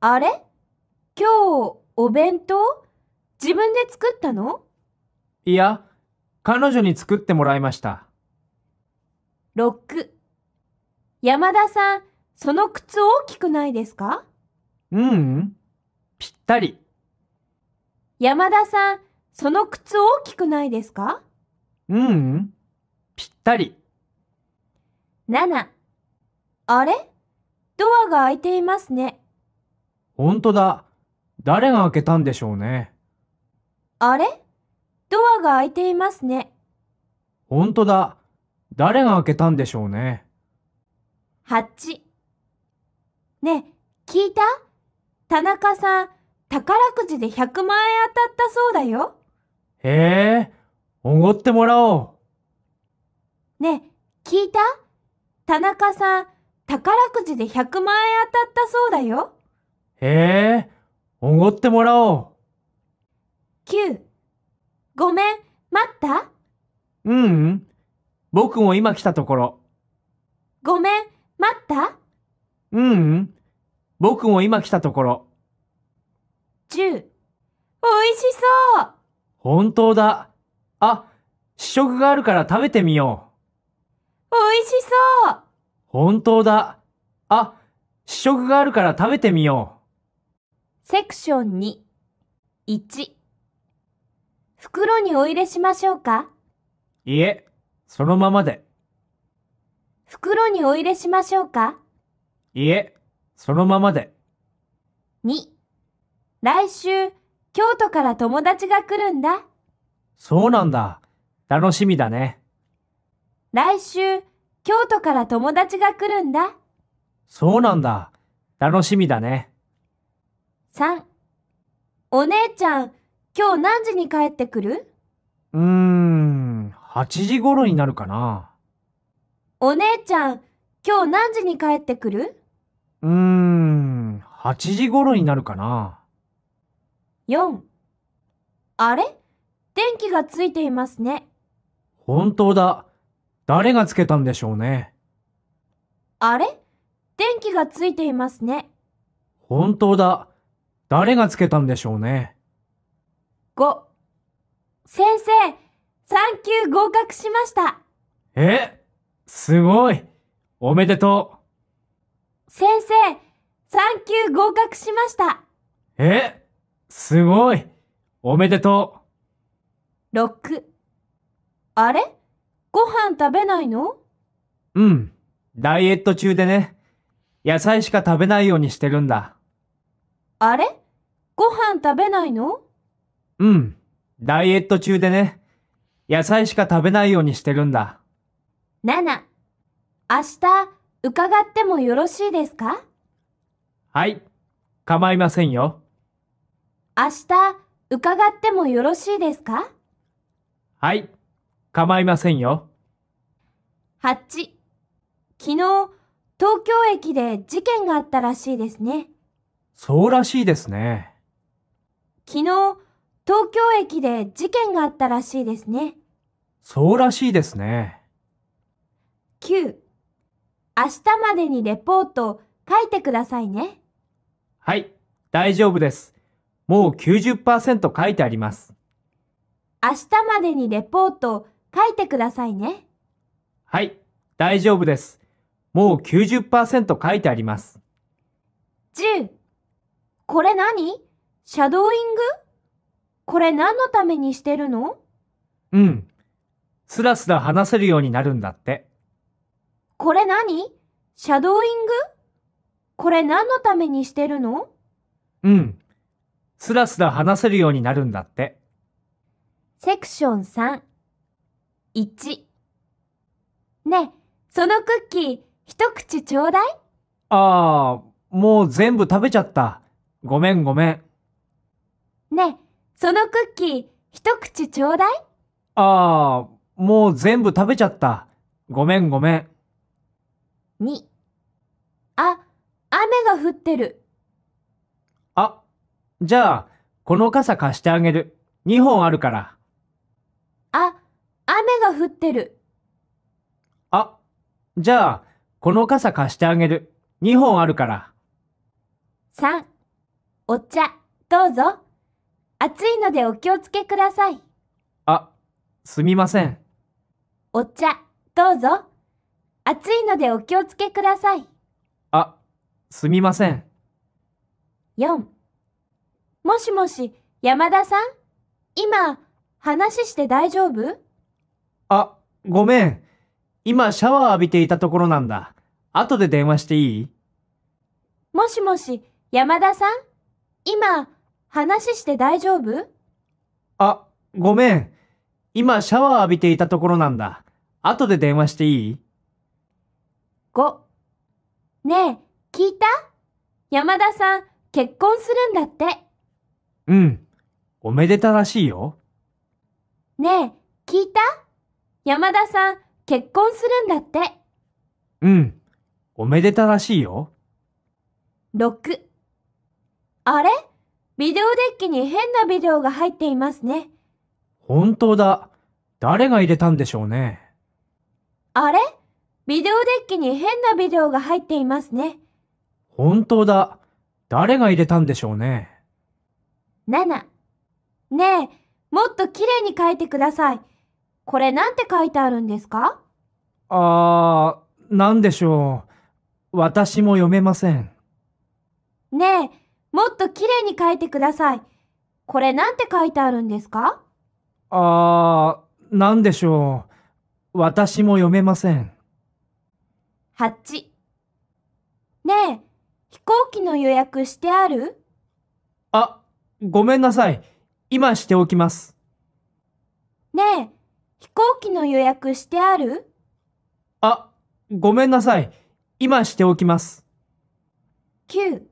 あれ今日、お弁当自分で作ったのいや、彼女に作ってもらいました。6山田さん、その靴大きくないですかうん、ぴったり。山田さん、その靴大きくないですかうん、ぴったり。7あれドアが開いていますね。ほんとだ。誰が開けたんでしょうね。あれドアが開いていますね。ほんとだ。誰が開けたんでしょうね。8。ねえ、聞いた田中さん、宝くじで100万円当たったそうだよ。へえ、おごってもらおう。ねえ、聞いた田中さん、宝くじで100万円当たったそうだよ。へえ、おごってもらおう。9ごめん、待ったううん、僕も今来たところ。ごめん、待ったううん、僕も今来たところ。10美味しそう本当だ。あ、試食があるから食べてみよう。美味しそう本当だ。あ、試食があるから食べてみよう。セクション2 1袋にお入れしましょうかいえ、そのままで。袋にお入れしましょうかいえ、そのままで。2、来週、京都から友達が来るんだ。そうなんだ。楽しみだね。来週、京都から友達が来るんだ。そうなんだ。楽しみだね。3、お姉ちゃん、今日何時に帰ってくるうーん、8時頃になるかな。お姉ちゃん、今日何時に帰ってくるうーん、8時頃になるかな。4あれ電気がついていますね。本当だ。誰がつけたんでしょうね。あれ電気がついていますね。本当だ。誰がつけたんでしょうね。5先生3級合格しましたえすごいおめでとう先生3級合格しましたえすごいおめでとう6あれご飯食べないのうん。ダイエット中でね。野菜しか食べないようにしてるんだ。あれご飯食べないのうん。ダイエット中でね。野菜しか食べないようにしてるんだ。7、明日、伺ってもよろしいですかはい、構いませんよ。明日、伺ってもよろしいですかはい、構いませんよ。8、昨日、東京駅で事件があったらしいですね。そうらしいですね。昨日、東京駅で事件があったらしいですね。そうらしいですね。9、明日までにレポート書いてくださいね。はい、大丈夫です。もう90%書いてあります。明日までにレポート書いてくださいね。はい、大丈夫です。もう90%書いてあります。10これ何シャドーイングこれ何のためにしてるのうん。スラスラ話せるようになるんだって。これ何シャドーイングこれ何のためにしてるのうん。スラスラ話せるようになるんだって。セクション3。1。ねえ、そのクッキー、一口ちょうだいああ、もう全部食べちゃった。ごめんごめん。ねえ、そのクッキー、一口ちょうだいああ、もう全部食べちゃった。ごめんごめん。2、あ、雨が降ってる。あ、じゃあ、この傘貸してあげる。2本あるから。あ、雨が降ってる。あ、じゃあ、この傘貸してあげる。2本あるから。3、お茶、どうぞ。暑いのでお気をつけください。あ、すみません。お茶、どうぞ。暑いのでお気をつけください。あ、すみません。4もしもし、山田さん今、話して大丈夫あ、ごめん。今シャワー浴びていたところなんだ。後で電話していいもしもし、山田さん今、話して大丈夫あ、ごめん。今シャワー浴びていたところなんだ。後で電話していい ?5。ねえ、聞いた山田さん、結婚するんだって。うん。おめでたらしいよ。ねえ、聞いた山田さん、結婚するんだって。うん。おめでたらしいよ。6。あれビデオデッキに変なビデオが入っていますね。本当だ。誰が入れたんでしょうね。あれビデオデッキに変なビデオが入っていますね。本当だ。誰が入れたんでしょうね。7。ねえ、もっと綺麗に書いてください。これなんて書いてあるんですかあー、なんでしょう。私も読めません。ねえ、もっときれいに書いてください。これなんて書いてあるんですかああ、なんでしょう。私も読めません。8。ねえ、飛行機の予約してあるあ、ごめんなさい。今しておきます。ねえ、飛行機の予約してあるあ、ごめんなさい。今しておきます。9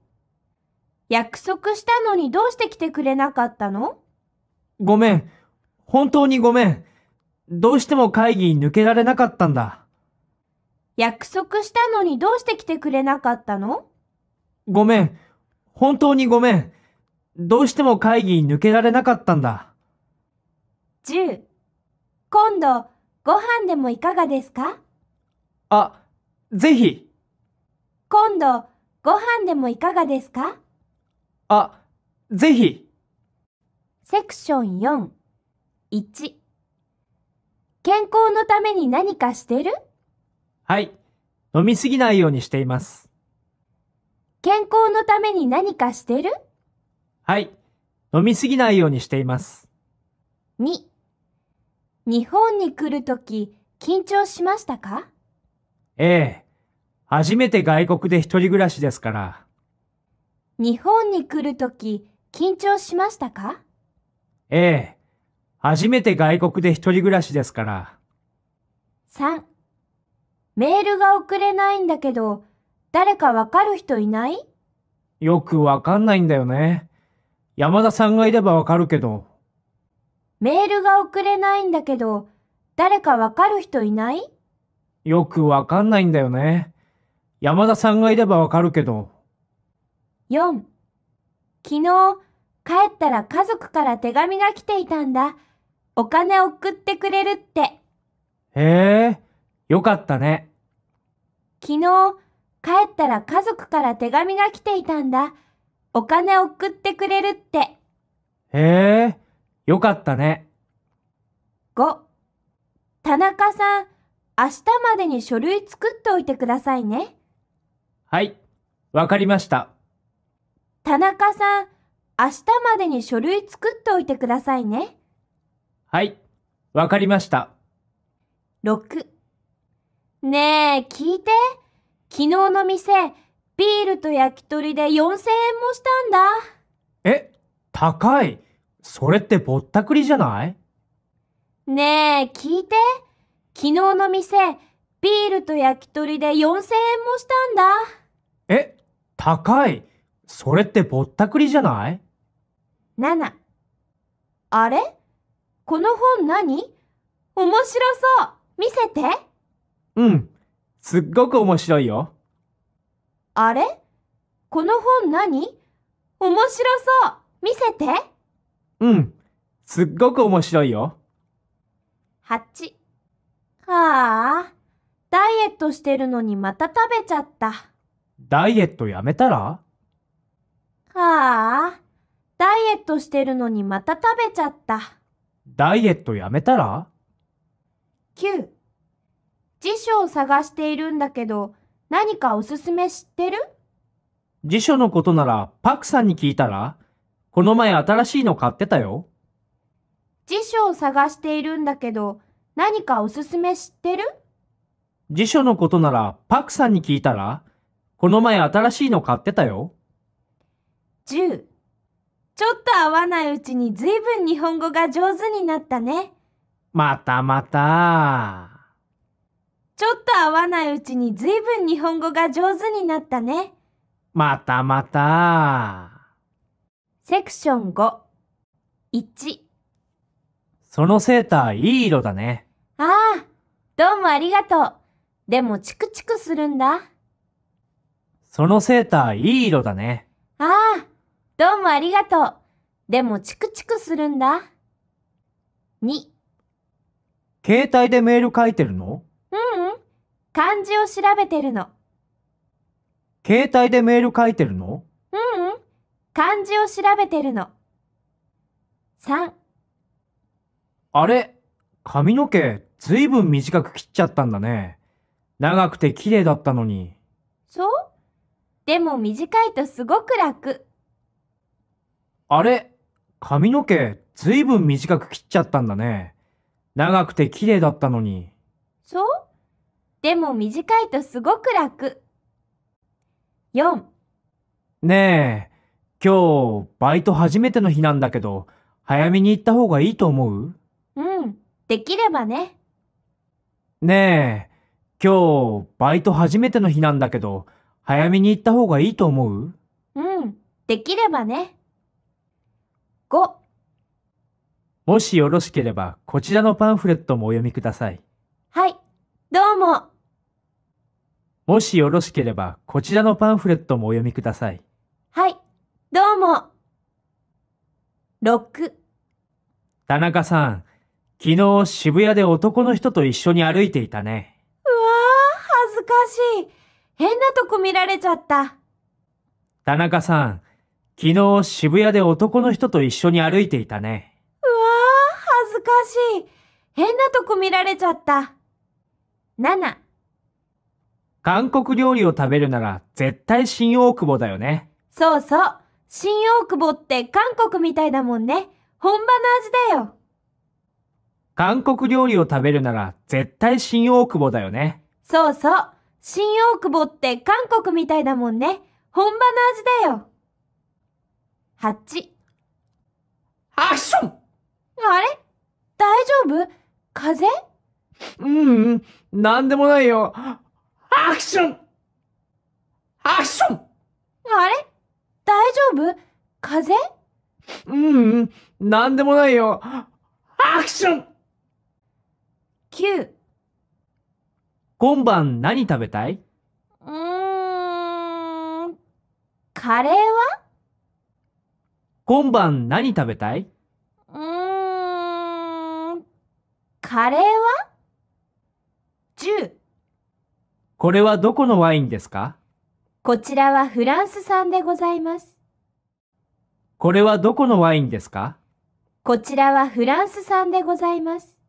約束したのにどうして来てくれなかったのごめん。本当にごめん。どうしても会議に抜けられなかったんだ。約束したのにどうして来てくれなかったのごめん。本当にごめん。どうしても会議に抜けられなかったんだ。10今度ご飯でもいかがですかあ、ぜひ。今度ご飯でもいかがですかあ、ぜひ。セクション4、1。健康のために何かしてるはい。飲みすぎないようにしています。健康のために何かしてるはい。飲みすぎないようにしています。2. 日本に来るとき緊張しましたかええ。初めて外国で一人暮らしですから。日本に来るとき緊張しましたかええ。初めて外国で一人暮らしですから。3. メールが送れないんだけど、誰かわかる人いないよくわかんないんだよね。山田さんがいればわかるけど。メールが送れないんだけど、誰かわかる人いないよくわかんないんだよね。山田さんがいればわかるけど。4昨日帰ったら家族から手紙が来ていたんだ。お金送ってくれるって。へえ、よかったね。昨日帰ったら家族から手紙が来ていたんだ。お金送ってくれるって。へえ、よかったね。5田中さん、明日までに書類作っておいてくださいね。はい、わかりました。田中さん、明日までに書類作っておいてくださいね。はい、わかりました。6ねえ、聞いて。昨日の店、ビールと焼き鳥で4000円もしたんだ。え、高い。それってぼったくりじゃないねえ、聞いて。昨日の店、ビールと焼き鳥で4000円もしたんだ。え、高い。それってぼったくりじゃない ?7。あれこの本何面白そう見せてうん。すっごく面白いよ。あれこの本何面白そう見せてうん。すっごく面白いよ。8。ああ、ダイエットしてるのにまた食べちゃった。ダイエットやめたらああ、ダイエットしてるのにまた食べちゃった。ダイエットやめたら ?9、辞書を探しているんだけど、何かおすすめ知ってる辞書のことならパクさんに聞いたらこの前新しいの買ってたよ。辞書を探しているんだけど、何かおすすめ知ってる辞書のことならパクさんに聞いたらこの前新しいの買ってたよ。10ちょっと合わないうちにずいぶん日本語が上手になったね。またまた。ちょっと合わないうちにずいぶん日本語が上手になったね。またまた。セクション5。1。そのセーターいい色だね。ああ、どうもありがとう。でもチクチクするんだ。そのセーターいい色だね。ああ、どうもありがとう。でもチクチクするんだ。2携帯でメール書いてるのううん。漢字を調べてるの。携帯でメール書いてるのううん。漢字を調べてるの。3あれ髪の毛ずいぶん短く切っちゃったんだね。長くて綺麗だったのに。そうでも短いとすごく楽。あれ髪の毛ずいぶん短く切っちゃったんだね。長くて綺麗だったのに。そうでも短いとすごく楽。4ねえ、今日バイト初めての日なんだけど、早めに行った方がいいと思ううん、できればね。ねえ、今日バイト初めての日なんだけど、早めに行った方がいいと思ううん、できればね。5もしよろしければこちらのパンフレットもお読みくださいはいどうももしよろしければこちらのパンフレットもお読みくださいはいどうも6田中さん昨日渋谷で男の人と一緒に歩いていたねうわー恥ずかしい変なとこ見られちゃった田中さん昨日渋谷で男の人と一緒に歩いていたね。うわー、恥ずかしい。変なとこ見られちゃった。7。韓国料理を食べるなら絶対新大久保だよね。そうそう。新大久保って韓国みたいだもんね。本場の味だよ。韓国料理を食べるなら絶対新大久保だよね。そうそう。新大久保って韓国みたいだもんね。本場の味だよ。八。アクションあれ大丈夫風邪うん、ん、なんでもないよ。アクションアクションあれ大丈夫風邪うん、うん、なんでもないよ。アクション !9 今晩何食べたいうーん、カレーは今晩何食べたいうーん、カレーは ?10。これはどこのワインですかこちらはフランス産でございます。これはどこのワインですかこちらはフランス産でございます。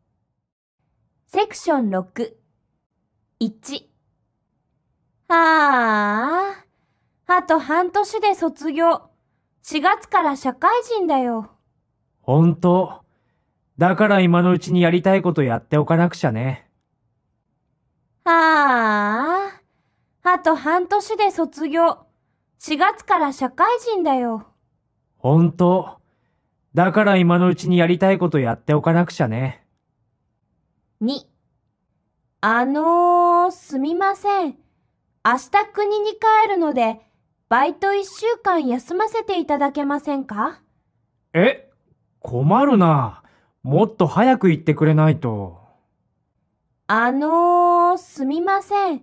セクション6。1。ああ、あと半年で卒業。4月から社会人だよ。ほんと。だから今のうちにやりたいことやっておかなくちゃね。ああ。あと半年で卒業。4月から社会人だよ。ほんと。だから今のうちにやりたいことやっておかなくちゃね。2。あのー、すみません。明日国に帰るので、バイト一週間休ませていただけませんかえ、困るな。もっと早く言ってくれないと。あのー、すみません。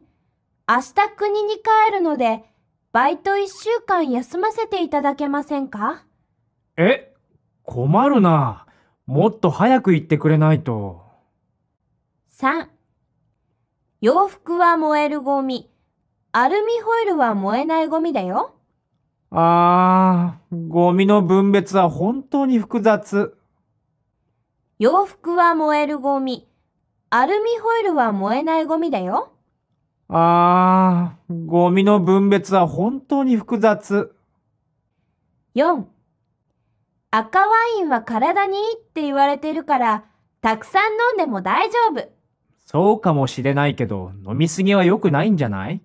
明日国に帰るので、バイト一週間休ませていただけませんかえ、困るな。もっと早く言ってくれないと。3、洋服は燃えるゴミ。アルミホイルは燃えないゴミだよ。ああ、ゴミの分別は本当に複雑。洋服は燃えるゴミ。アルミホイルは燃えないゴミだよ。ああ、ゴミの分別は本当に複雑。4. 赤ワインは体にいいって言われてるから、たくさん飲んでも大丈夫。そうかもしれないけど、飲みすぎは良くないんじゃない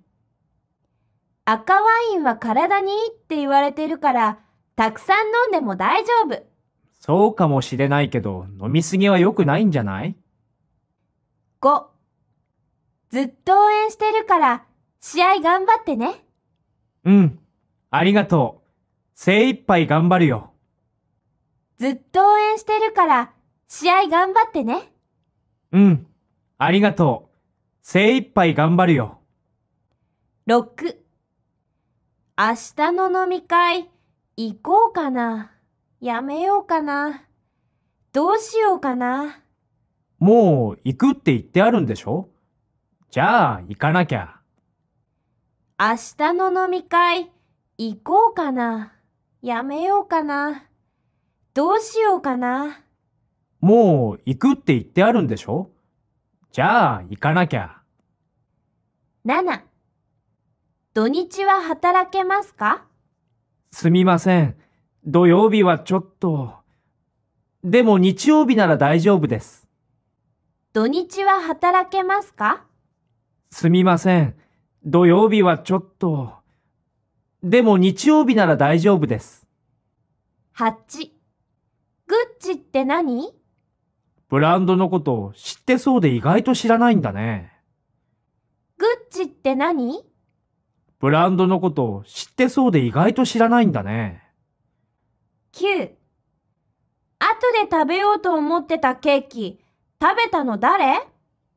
赤ワインは体にいいって言われてるから、たくさん飲んでも大丈夫。そうかもしれないけど、飲みすぎは良くないんじゃない ?5、ずっと応援してるから、試合頑張ってね。うん、ありがとう。精一杯頑張るよ。ずっと応援してるから、試合頑張ってね。うん、ありがとう。精一杯頑張るよ。6明日の飲み会行こうかな。やめようかな。どうしようかな。もう行くって言ってあるんでしょじゃあ行かなきゃ。明日の飲み会行こうかな。やめようかな。どうしようかな。もう行くって言ってあるんでしょじゃあ行かなきゃ。7土日は働けますかすみません。土曜日はちょっと。でも日曜日なら大丈夫です。土日は働けますかすみません。土曜日はちょっと。でも日曜日なら大丈夫です。8. グッチって何ブランドのこと知ってそうで意外と知らないんだね。グッチって何ブランドのこと知ってそうで意外と知らないんだね。9. 後で食べようと思ってたケーキ、食べたの誰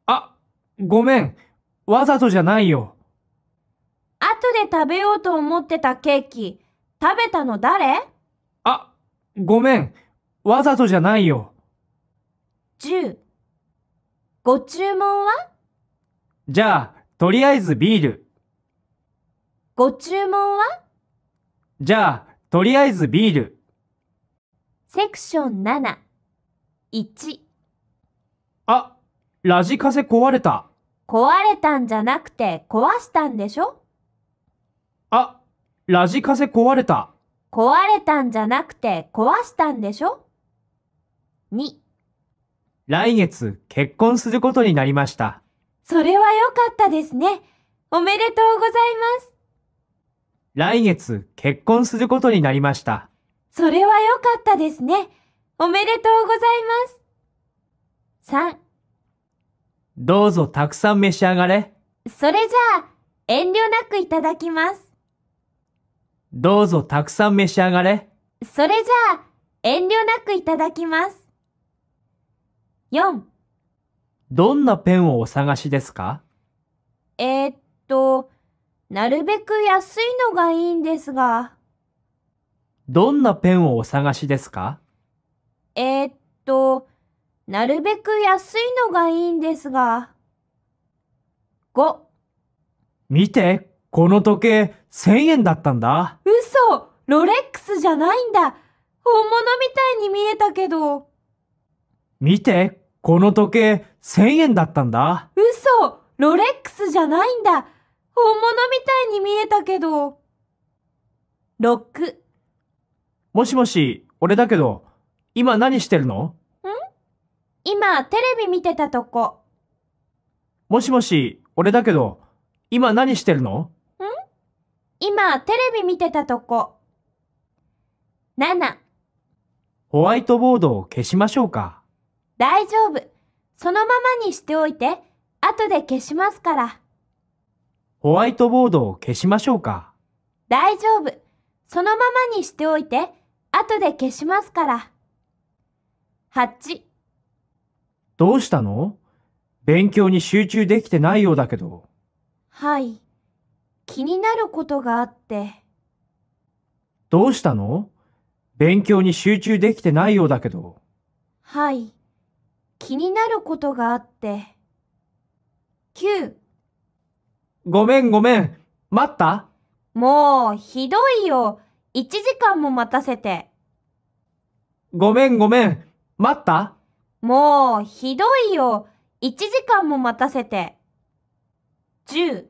あ、ごめん。わざとじゃないよ。後で食べようと思ってたケーキ、食べたの誰あ、ごめん。わざとじゃないよ。10. ご注文はじゃあ、とりあえずビール。ご注文はじゃあ、とりあえずビール。セクション7、1。あ、ラジカセ壊れた。壊れたんじゃなくて壊したんでしょあ、ラジカセ壊れた。壊れたんじゃなくて壊したんでしょ ?2 来月結婚することになりました。それは良かったですね。おめでとうございます。来月結婚することになりました。それは良かったですね。おめでとうございます。3どうぞたくさん召し上がれ。それじゃあ、遠慮なくいただきます。どうぞたくさん召し上がれ。それじゃあ、遠慮なくいただきます。4どんなペンをお探しですかえー、っなるべく安いのがいいんですが。どんなペンをお探しですかえー、っと、なるべく安いのがいいんですが。5見て、この時計1000円だったんだ。嘘ロレックスじゃないんだ本物みたいに見えたけど。見て、この時計1000円だったんだ。嘘ロレックスじゃないんだ本物みたいに見えたけど。6。もしもし、俺だけど、今何してるのん今、テレビ見てたとこ。もしもし、俺だけど、今何してるのん今、テレビ見てたとこ。7。ホワイトボードを消しましょうか。大丈夫。そのままにしておいて、後で消しますから。ホワイトボードを消しましょうか。大丈夫。そのままにしておいて、後で消しますから。8。どうしたの勉強に集中できてないようだけど。はい。気になることがあって。どうしたの勉強に集中できてないようだけど。はい。気になることがあって。9。ごめんごめん。待ったもう、ひどいよ。1時間も待たせて。ごめんごめん。待ったもう、ひどいよ。1時間も待たせて。10。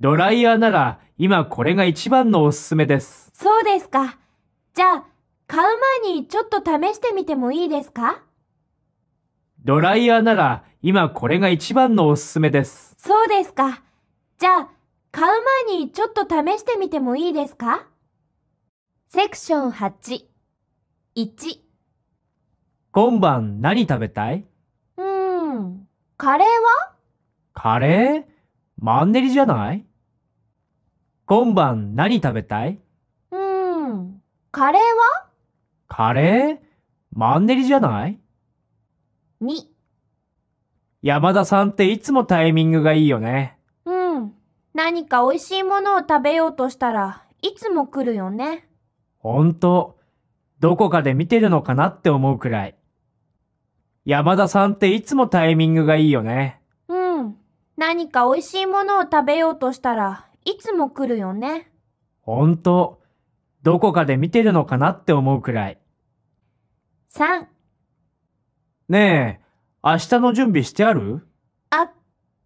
ドライヤーなら、今これが一番のおすすめです。そうですか。じゃあ、買う前にちょっと試してみてもいいですかドライヤーなら、今これが一番のおすすめです。そうですか。じゃあ、買う前にちょっと試してみてもいいですかセクション8。1。今晩何食べたいうーん。カレーはカレーマンネリじゃない今晩何食べたいうーん。カレーはカレーマンネリじゃない ?2。山田さんっていつもタイミングがいいよね。何か美味しいものを食べようとしたらいつも来るよね。本当どこかで見てるのかなって思うくらい。山田さんっていつもタイミングがいいよね。うん。何か美味しいものを食べようとしたらいつも来るよね。本当どこかで見てるのかなって思うくらい。3ねえ、明日の準備してあるあ、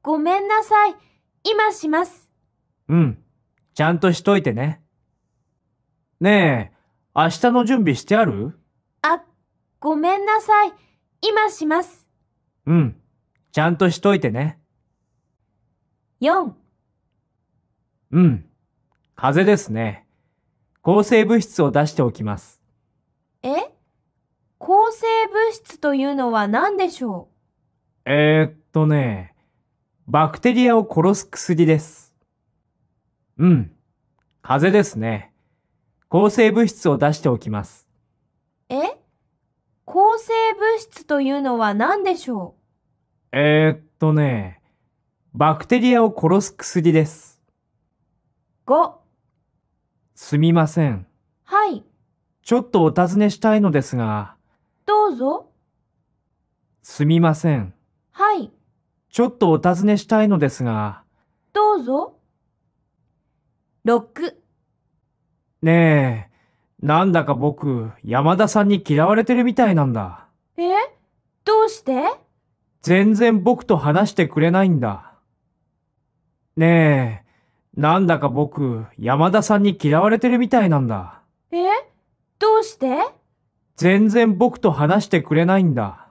ごめんなさい。今します。うん。ちゃんとしといてね。ねえ、明日の準備してあるあ、ごめんなさい。今します。うん。ちゃんとしといてね。4。うん。風邪ですね。抗生物質を出しておきます。え抗生物質というのは何でしょうえー、っとね、バクテリアを殺す薬です。うん。風邪ですね。抗生物質を出しておきます。え抗生物質というのは何でしょうえー、っとね、バクテリアを殺す薬です。5すみません。はい。ちょっとお尋ねしたいのですが。どうぞ。すみません。はい。ちょっとお尋ねしたいのですが。どうぞ。6ねえ、なんだか僕、山田さんに嫌われてるみたいなんだ。えどうして全然僕と話してくれないんだ。ねえ、なんだか僕、山田さんに嫌われてるみたいなんだ。えどうして全然僕と話してくれないんだ。